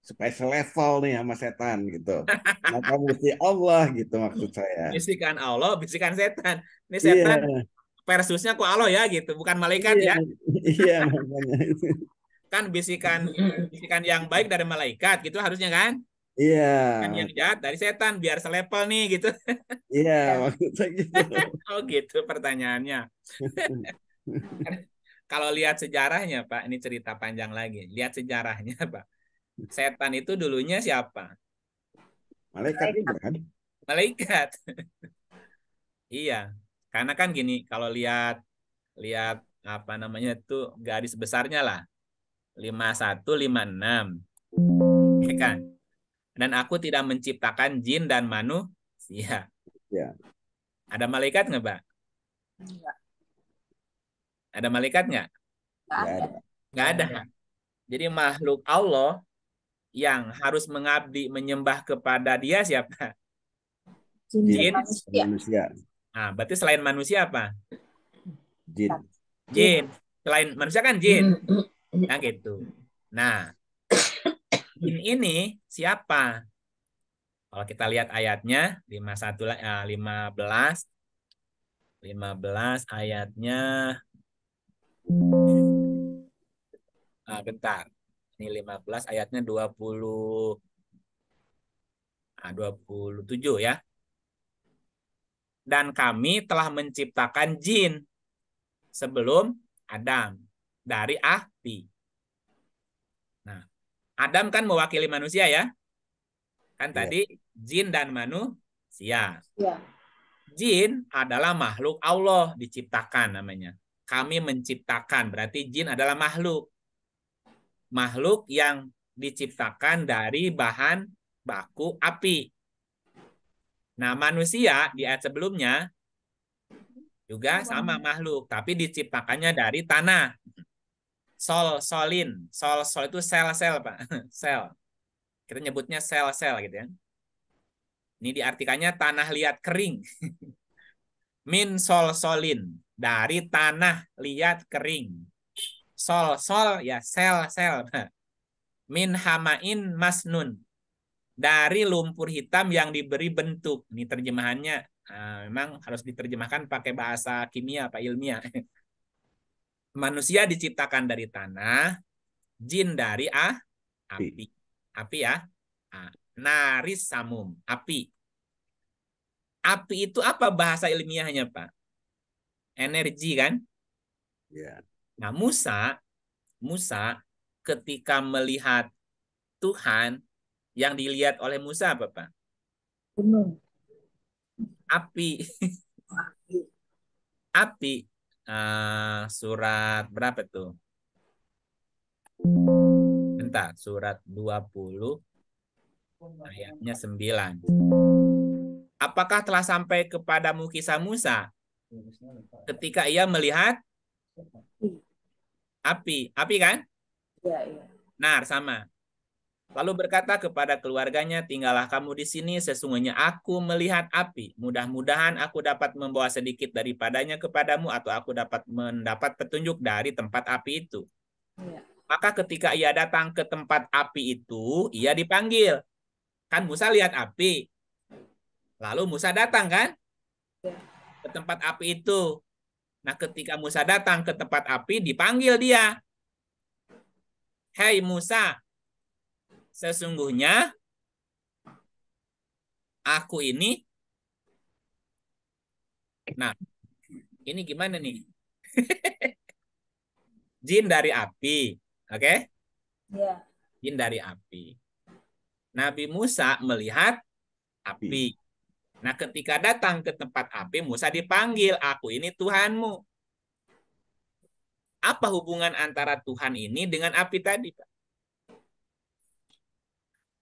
supaya selevel nih sama setan gitu. Maka mesti Allah gitu maksud saya. Bisikan Allah, bisikan setan. Ini iya. setan iya. versusnya ku Allah ya gitu, bukan malaikat ya. iya. ya. Iya makanya. kan bisikan bisikan yang baik dari malaikat gitu harusnya kan? Iya. Yeah. Kan yang jahat dari setan biar selevel nih gitu. Iya, yeah, maksudnya gitu. oh gitu pertanyaannya. kalau lihat sejarahnya Pak, ini cerita panjang lagi. Lihat sejarahnya Pak. Setan itu dulunya siapa? Malaikat Malaikat. Kan? Malaikat. iya, karena kan gini, kalau lihat lihat apa namanya itu garis besarnya lah. 51 56. Ya kan? Dan aku tidak menciptakan jin dan manusia. Ya. Ada malaikat nggak, Pak? Enggak. Ada malaikat nggak? Nggak ada. Nggak ada. Jadi makhluk Allah yang harus mengabdi menyembah kepada dia siapa? Jin. Manusia. Nah, berarti selain manusia apa? Jin. Jin. Selain manusia kan jin. Hmm, hmm, hmm. Nah gitu. Nah, jin ini siapa? Kalau kita lihat ayatnya 51 15 15 ayatnya Nah, bentar. Ini 15 ayatnya 20 nah, 27 ya. Dan kami telah menciptakan jin sebelum Adam dari api. Nah, Adam kan mewakili manusia ya. Kan ya. tadi jin dan manusia. Ya. Jin adalah makhluk Allah diciptakan namanya kami menciptakan. Berarti jin adalah makhluk. Makhluk yang diciptakan dari bahan baku api. Nah, manusia di ayat sebelumnya juga sama makhluk, tapi diciptakannya dari tanah. Sol, solin. Sol, sol itu sel-sel, Pak. Sel. Kita nyebutnya sel-sel gitu ya. Ini diartikannya tanah liat kering. Min sol solin dari tanah liat kering. Sol, sol ya sel, sel. Min hamain masnun. Dari lumpur hitam yang diberi bentuk. Ini terjemahannya nah, memang harus diterjemahkan pakai bahasa kimia apa ilmiah. Manusia diciptakan dari tanah, jin dari ah, api. Api ya. Ah, naris samum, api. Api itu apa bahasa ilmiahnya, Pak? energi kan? Ya. Nah, Musa Musa ketika melihat Tuhan yang dilihat oleh Musa apa, Pak? Gunung. Api. Api. Uh, surat berapa tuh? Bentar, surat 20 ayatnya 9. Apakah telah sampai kepadamu kisah Musa Ketika ia melihat api, api kan? Iya, Nah, sama. Lalu berkata kepada keluarganya, "Tinggallah kamu di sini, sesungguhnya aku melihat api. Mudah-mudahan aku dapat membawa sedikit daripadanya kepadamu atau aku dapat mendapat petunjuk dari tempat api itu." Iya. Maka ketika ia datang ke tempat api itu, ia dipanggil. Kan Musa lihat api. Lalu Musa datang kan? Ya ke tempat api itu. Nah, ketika Musa datang ke tempat api, dipanggil dia. Hei Musa, sesungguhnya aku ini Nah, ini gimana nih? Jin dari api, oke? Okay? Iya. Yeah. Jin dari api. Nabi Musa melihat api. Nah, ketika datang ke tempat api, Musa dipanggil, "Aku ini Tuhanmu." Apa hubungan antara Tuhan ini dengan api tadi,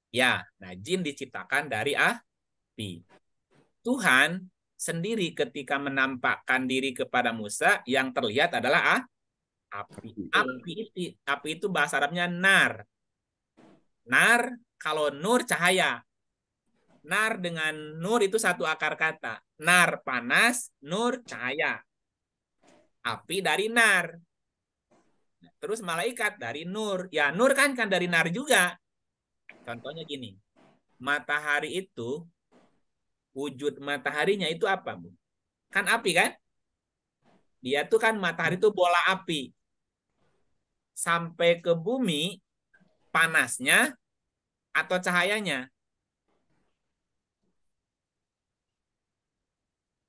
Ya, nah jin diciptakan dari api. Tuhan sendiri ketika menampakkan diri kepada Musa, yang terlihat adalah ah, api. Api itu, api itu bahasa Arabnya nar. Nar kalau nur cahaya, nar dengan nur itu satu akar kata. Nar panas, nur cahaya. Api dari nar. Terus malaikat dari nur. Ya nur kan kan dari nar juga. Contohnya gini. Matahari itu wujud mataharinya itu apa, Bu? Kan api kan? Dia tuh kan matahari itu bola api. Sampai ke bumi panasnya atau cahayanya?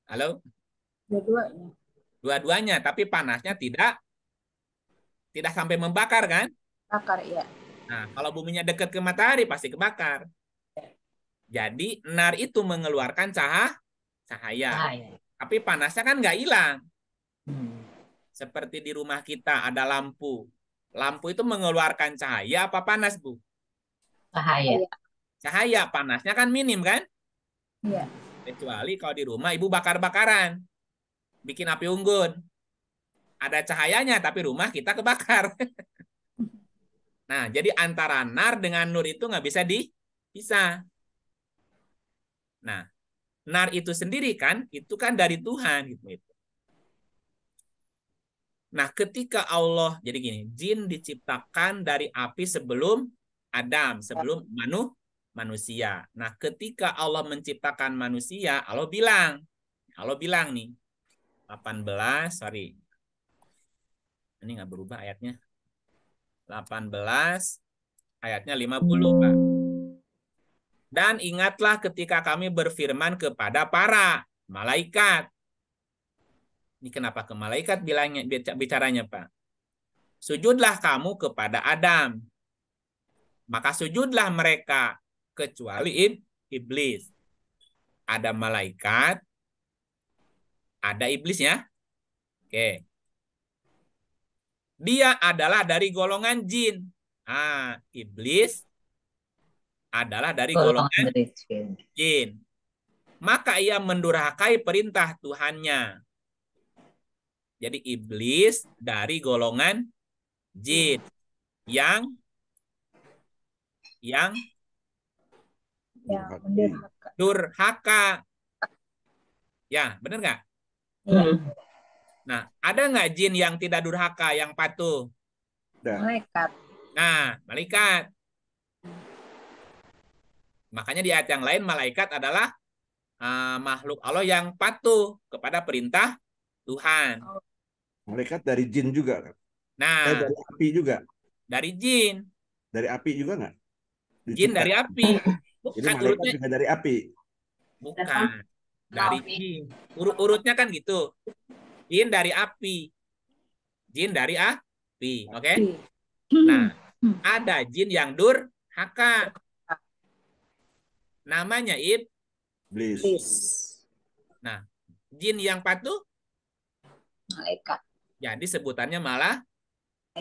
Halo? Dua-duanya. Dua-duanya, tapi panasnya tidak tidak sampai membakar kan? Bakar, ya. Nah, kalau buminya dekat ke matahari pasti kebakar. Iya. Jadi nar itu mengeluarkan cahaya. cahaya. cahaya. Tapi panasnya kan nggak hilang. Hmm. Seperti di rumah kita ada lampu. Lampu itu mengeluarkan cahaya apa panas, Bu? Cahaya. Cahaya, panasnya kan minim kan? Iya. Kecuali kalau di rumah ibu bakar-bakaran. Bikin api unggun. Ada cahayanya tapi rumah kita kebakar. nah, jadi antara nar dengan nur itu nggak bisa dipisah. Nah, nar itu sendiri kan itu kan dari Tuhan gitu. Nah, ketika Allah jadi gini, jin diciptakan dari api sebelum Adam, sebelum manu, manusia. Nah, ketika Allah menciptakan manusia, Allah bilang, Allah bilang nih, 18, sorry. Ini nggak berubah ayatnya. 18, ayatnya 50, Pak. Dan ingatlah ketika kami berfirman kepada para malaikat. Ini kenapa ke malaikat bilangnya bicaranya, Pak? Sujudlah kamu kepada Adam. Maka sujudlah mereka kecuali iblis. Ada malaikat, ada iblis ya Oke. Dia adalah dari golongan jin. Ah, iblis adalah dari golongan, jin. Maka ia mendurhakai perintah Tuhannya. Jadi iblis dari golongan jin yang yang ya durhaka. durhaka ya benar nggak ya. Hmm. nah ada nggak jin yang tidak durhaka yang patuh malaikat nah malaikat makanya di ayat yang lain malaikat adalah uh, makhluk Allah yang patuh kepada perintah Tuhan oh. malaikat dari jin juga kan nah eh, dari api juga dari jin dari api juga nggak jin dari api Bukan Jadi urutnya juga dari api. Bukan. Dari jin. Urut-urutnya kan gitu. Jin dari api. Jin dari api, oke? Okay? Nah, hmm. ada jin yang durhaka. Namanya iblis. Nah, jin yang patuh malaikat. Jadi sebutannya malah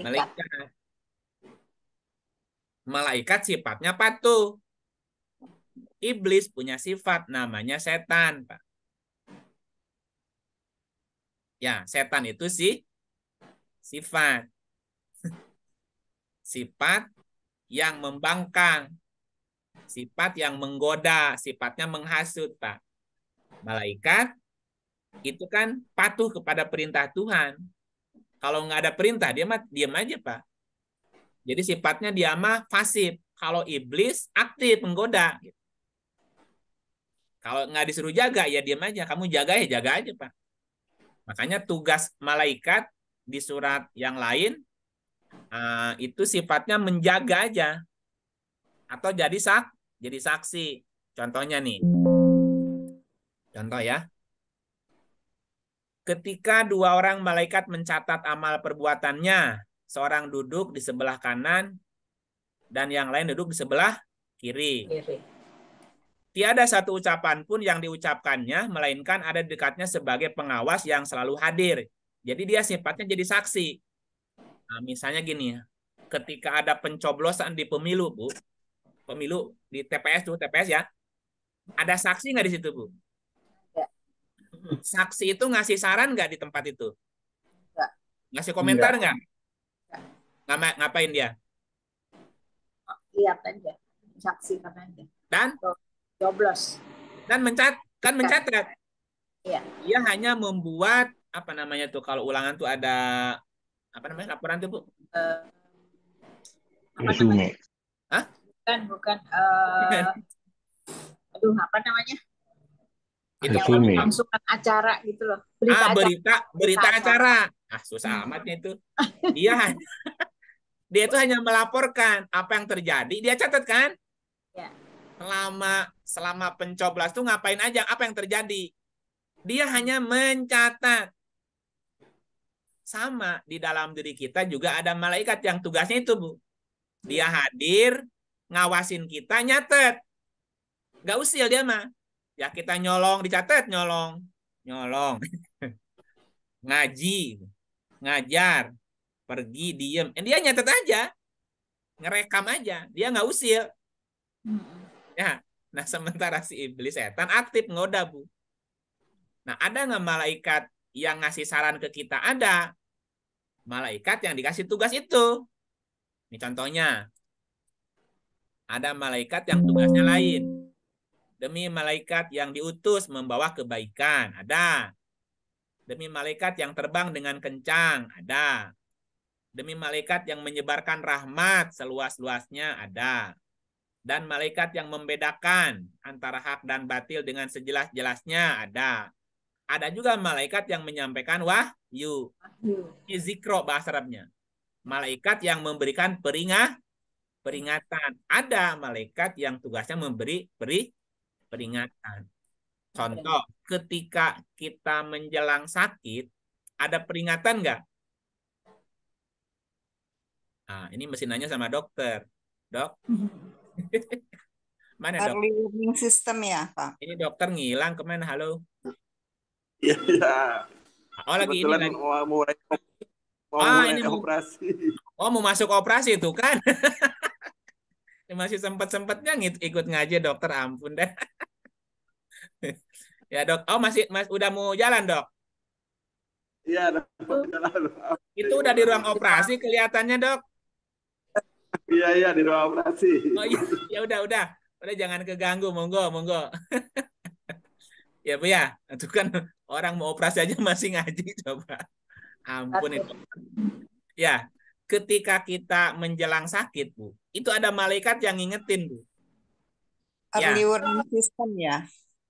malaikat. Malaikat sifatnya patuh iblis punya sifat namanya setan, Pak. Ya, setan itu sih sifat. Sifat yang membangkang. Sifat yang menggoda, sifatnya menghasut, Pak. Malaikat itu kan patuh kepada perintah Tuhan. Kalau nggak ada perintah, dia mah diam aja, Pak. Jadi sifatnya dia mah pasif. Kalau iblis aktif menggoda. Gitu. Kalau nggak disuruh jaga, ya diam aja. Kamu jaga ya jaga aja, Pak. Makanya tugas malaikat di surat yang lain eh, itu sifatnya menjaga aja. Atau jadi sak, jadi saksi. Contohnya nih. Contoh ya. Ketika dua orang malaikat mencatat amal perbuatannya, seorang duduk di sebelah kanan dan yang lain duduk di sebelah kiri. Tiada satu ucapan pun yang diucapkannya, melainkan ada dekatnya sebagai pengawas yang selalu hadir. Jadi dia sifatnya jadi saksi. Nah, misalnya gini ya, ketika ada pencoblosan di pemilu, Bu, pemilu di TPS tuh, TPS ya, ada saksi nggak di situ, Bu? Saksi itu ngasih saran nggak di tempat itu? Ngasih komentar nggak? ngapain dia? Lihat aja, saksi katanya. Dan? 12. Dan mencat kan iya. mencatat. Iya. Dia hanya membuat apa namanya tuh kalau ulangan tuh ada apa namanya laporan tuh Bu? Uh, resume. Hah? Bukan, bukan uh, aduh apa namanya? Itu langsung langsungan acara gitu loh. Berita ah, berita acara. berita acara. Ah, susah hmm. amatnya itu. iya dia itu hanya melaporkan apa yang terjadi, dia catat kan? Ya selama selama pencoblas tuh ngapain aja apa yang terjadi dia hanya mencatat sama di dalam diri kita juga ada malaikat yang tugasnya itu bu dia hadir ngawasin kita nyatet nggak usil dia mah ya kita nyolong dicatat nyolong nyolong ngaji ngajar pergi diem ini eh, dia nyatet aja ngerekam aja dia nggak usil Ya. Nah, sementara si iblis setan aktif ngoda, Bu. Nah, ada nggak malaikat yang ngasih saran ke kita? Ada. Malaikat yang dikasih tugas itu. Ini contohnya. Ada malaikat yang tugasnya lain. Demi malaikat yang diutus membawa kebaikan. Ada. Demi malaikat yang terbang dengan kencang. Ada. Demi malaikat yang menyebarkan rahmat seluas-luasnya. Ada dan malaikat yang membedakan antara hak dan batil dengan sejelas-jelasnya ada. Ada juga malaikat yang menyampaikan wahyu. Zikro bahasa Arabnya. Malaikat yang memberikan peringah peringatan. Ada malaikat yang tugasnya memberi peri peringatan. Contoh, ketika kita menjelang sakit, ada peringatan nggak? Nah, ini mesinannya sama dokter. Dok, Mana dok? Early system ya, Pak. Ini dokter ngilang kemana? Halo. Iya. Ya. Oh lagi Kebetulan ini lagi. Mau, ah, mau, mau ah, ini mau, operasi. Oh mau masuk operasi itu kan? Masih sempat sempatnya ikut ngaji dokter ampun deh. ya dok. Oh masih mas udah mau jalan dok. Iya, dok. itu udah di ruang operasi kelihatannya dok. Iya iya di ruang operasi. Oh iya, ya udah udah. Udah jangan keganggu, monggo, monggo. ya Bu ya, itu kan orang mau operasi aja masih ngaji coba. Ampun itu. Ya, ketika kita menjelang sakit, Bu, itu ada malaikat yang ngingetin, Bu. Ya. warning system ya.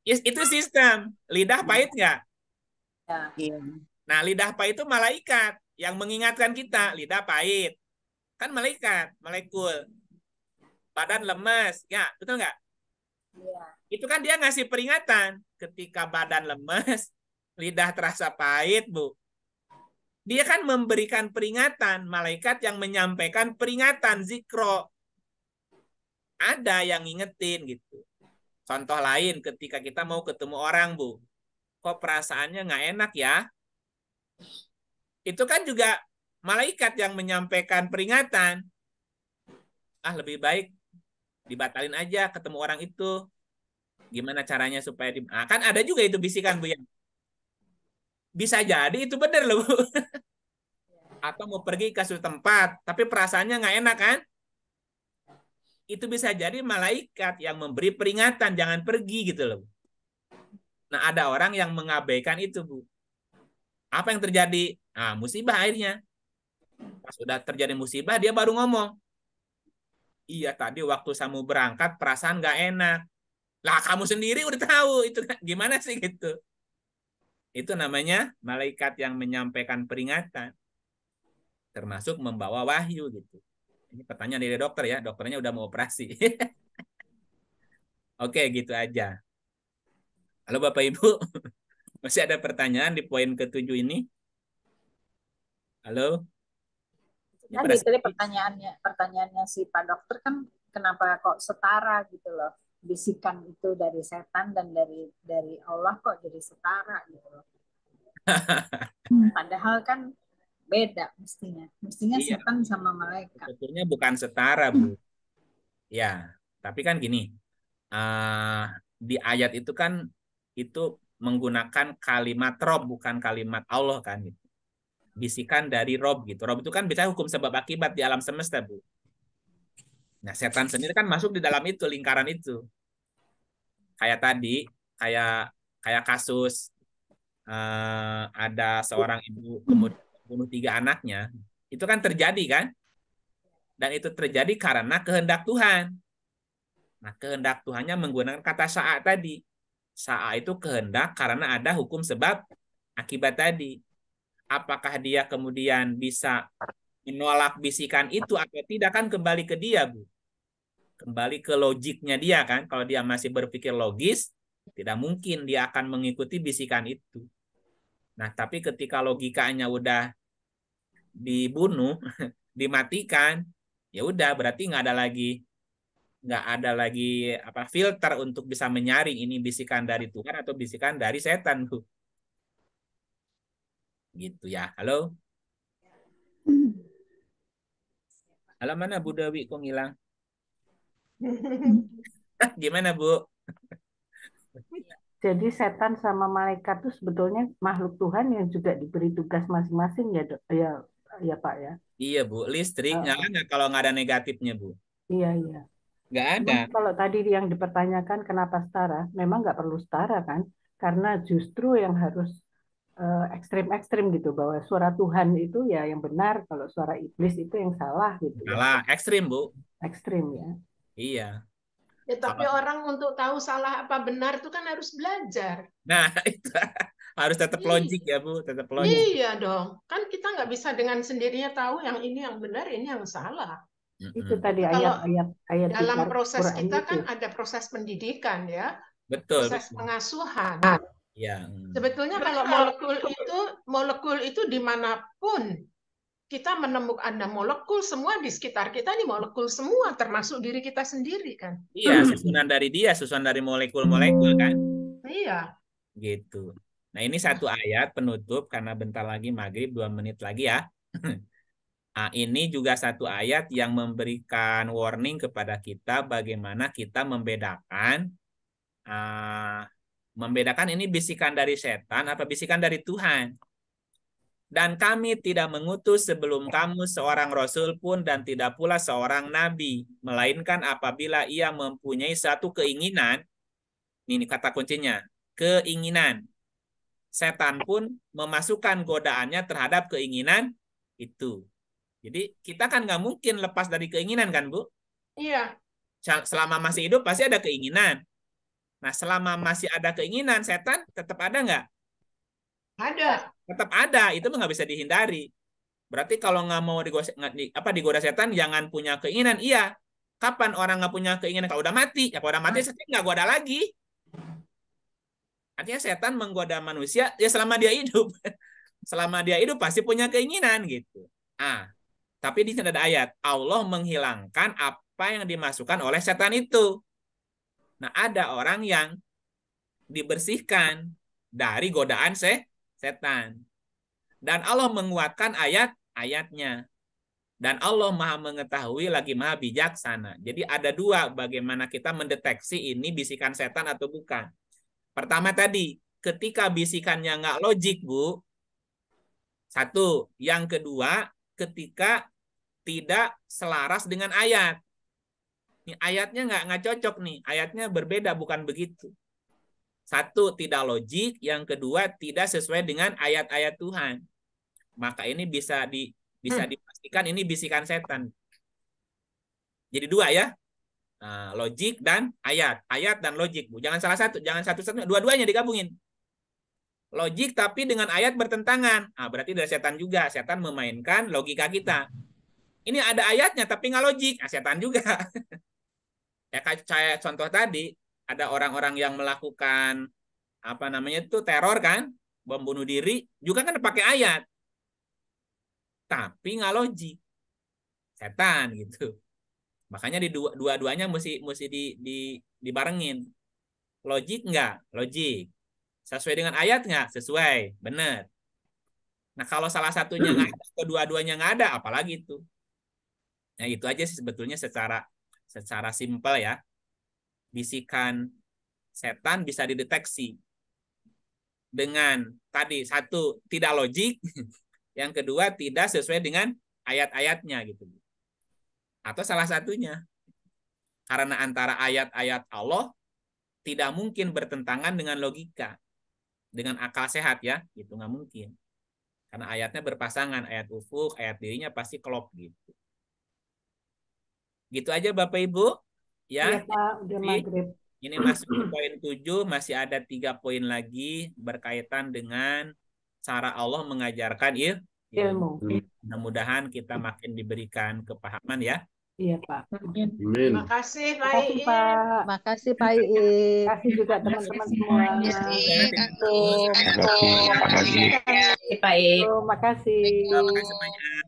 Yes, itu sistem. Lidah pahit nggak? Ya. Nah, lidah pahit itu malaikat yang mengingatkan kita, lidah pahit. Kan malaikat, malaikul, Badan lemes. Ya, betul nggak? Ya. Itu kan dia ngasih peringatan. Ketika badan lemes, lidah terasa pahit, Bu. Dia kan memberikan peringatan. Malaikat yang menyampaikan peringatan, zikro. Ada yang ngingetin gitu. Contoh lain ketika kita mau ketemu orang, Bu. Kok perasaannya nggak enak ya? Itu kan juga malaikat yang menyampaikan peringatan, ah lebih baik dibatalin aja ketemu orang itu. Gimana caranya supaya di... ah, kan ada juga itu bisikan Bu yang Bisa jadi itu benar loh Bu. Atau mau pergi ke suatu tempat, tapi perasaannya nggak enak kan? Itu bisa jadi malaikat yang memberi peringatan jangan pergi gitu loh. Nah ada orang yang mengabaikan itu Bu. Apa yang terjadi? Nah, musibah akhirnya sudah terjadi musibah, dia baru ngomong. Iya tadi waktu kamu berangkat perasaan nggak enak. Lah kamu sendiri udah tahu itu kan, gimana sih gitu. Itu namanya malaikat yang menyampaikan peringatan. Termasuk membawa wahyu gitu. Ini pertanyaan dari dokter ya, dokternya udah mau operasi. Oke, gitu aja. Halo Bapak Ibu, masih ada pertanyaan di poin ketujuh ini? Halo? Nah, gitu tadi pertanyaannya, pertanyaannya si Pak Dokter kan kenapa kok setara gitu loh? Bisikan itu dari setan dan dari dari Allah kok jadi setara gitu loh. Padahal kan beda mestinya. Mestinya iya. setan sama malaikat. Sebetulnya bukan setara, Bu. Ya, tapi kan gini. Uh, di ayat itu kan itu menggunakan kalimat rob bukan kalimat Allah kan gitu bisikan dari Rob gitu. Rob itu kan bisa hukum sebab akibat di alam semesta, Bu. Nah, setan sendiri kan masuk di dalam itu, lingkaran itu. Kayak tadi, kayak kayak kasus uh, ada seorang ibu kemudian bunuh tiga anaknya. Itu kan terjadi kan? Dan itu terjadi karena kehendak Tuhan. Nah, kehendak Tuhannya menggunakan kata saat tadi. Saat itu kehendak karena ada hukum sebab akibat tadi apakah dia kemudian bisa menolak bisikan itu atau tidak kan kembali ke dia, Bu. Kembali ke logiknya dia kan. Kalau dia masih berpikir logis, tidak mungkin dia akan mengikuti bisikan itu. Nah, tapi ketika logikanya udah dibunuh, dimatikan, ya udah berarti nggak ada lagi nggak ada lagi apa filter untuk bisa menyaring ini bisikan dari Tuhan atau bisikan dari setan bu gitu ya. Halo? Halo mana Bu Dewi kok ngilang? Gimana Bu? Jadi setan sama malaikat itu sebetulnya makhluk Tuhan yang juga diberi tugas masing-masing ya, ya, ya Pak ya. Iya Bu, listrik uh, ada nggak kalau nggak ada negatifnya Bu? Iya iya. Nggak ada. Memang kalau tadi yang dipertanyakan kenapa setara, memang nggak perlu setara kan? Karena justru yang harus Eh, ekstrim-ekstrim gitu bahwa suara Tuhan itu ya yang benar kalau suara iblis itu yang salah gitu salah ekstrim bu ekstrim ya iya ya tapi salah. orang untuk tahu salah apa benar itu kan harus belajar nah itu harus tetap iya. logik ya bu tetap logik iya dong kan kita nggak bisa dengan sendirinya tahu yang ini yang benar ini yang salah itu tadi ayat-ayat ayat dalam proses kita kan ada proses pendidikan ya betul proses betul. pengasuhan nah, Ya. Sebetulnya kalau molekul itu molekul itu dimanapun kita menemukan ada nah, molekul semua di sekitar kita ini molekul semua termasuk diri kita sendiri kan. Iya susunan dari dia susunan dari molekul-molekul kan. Iya. Gitu. Nah ini satu ayat penutup karena bentar lagi maghrib dua menit lagi ya. Nah, ini juga satu ayat yang memberikan warning kepada kita bagaimana kita membedakan uh, membedakan ini bisikan dari setan apa bisikan dari Tuhan. Dan kami tidak mengutus sebelum kamu seorang rasul pun dan tidak pula seorang nabi, melainkan apabila ia mempunyai satu keinginan, ini kata kuncinya, keinginan. Setan pun memasukkan godaannya terhadap keinginan itu. Jadi kita kan nggak mungkin lepas dari keinginan kan Bu? Iya. Selama masih hidup pasti ada keinginan. Nah, selama masih ada keinginan setan, tetap ada nggak? Ada. Tetap ada, itu nggak bisa dihindari. Berarti kalau nggak mau digoda, apa digoda setan, jangan punya keinginan. Iya. Kapan orang nggak punya keinginan? Kalau udah mati, ya kalau udah mati nah. setan nggak goda lagi. Artinya setan menggoda manusia ya selama dia hidup. selama dia hidup pasti punya keinginan gitu. Ah, tapi di sini ada ayat Allah menghilangkan apa yang dimasukkan oleh setan itu. Nah, ada orang yang dibersihkan dari godaan se setan. Dan Allah menguatkan ayat-ayatnya. Dan Allah maha mengetahui lagi maha bijaksana. Jadi ada dua bagaimana kita mendeteksi ini bisikan setan atau bukan. Pertama tadi, ketika bisikannya nggak logik, Bu. Satu. Yang kedua, ketika tidak selaras dengan ayat. Nih, ayatnya nggak nggak cocok nih. Ayatnya berbeda bukan begitu. Satu tidak logik, yang kedua tidak sesuai dengan ayat-ayat Tuhan. Maka ini bisa di bisa hmm. dipastikan ini bisikan setan. Jadi dua ya. Nah, logik dan ayat, ayat dan logik, Bu. Jangan salah satu, jangan satu satunya, dua-duanya digabungin. Logik tapi dengan ayat bertentangan. Ah, berarti dari setan juga. Setan memainkan logika kita. Ini ada ayatnya tapi nggak logik. Ah, setan juga. ya kayak contoh tadi ada orang-orang yang melakukan apa namanya itu teror kan bom bunuh diri juga kan pakai ayat tapi nggak logi setan gitu makanya di dua dua-duanya mesti mesti di, di dibarengin logik nggak logik sesuai dengan ayat nggak sesuai benar nah kalau salah satunya nggak ada kedua-duanya nggak ada apalagi itu nah itu aja sih sebetulnya secara Secara simpel ya, bisikan setan bisa dideteksi dengan tadi satu tidak logik, yang kedua tidak sesuai dengan ayat-ayatnya gitu. Atau salah satunya. Karena antara ayat-ayat Allah tidak mungkin bertentangan dengan logika, dengan akal sehat ya, itu nggak mungkin. Karena ayatnya berpasangan, ayat ufuk, ayat dirinya pasti klop gitu. Gitu aja Bapak Ibu. Ya, ya Pak, Ini masuk ke poin 7, masih ada tiga poin lagi berkaitan dengan cara Allah mengajarkan il ilmu. Hmm. Mudah-mudahan kita makin diberikan kepahaman ya. Iya Pak. Amin. Terima kasih Pak Iin. Terima kasih Pak Iin. Terima kasih juga teman-teman semua. Terima kasih. Terima kasih Pak Iin. Terima kasih. Terima kasih semuanya.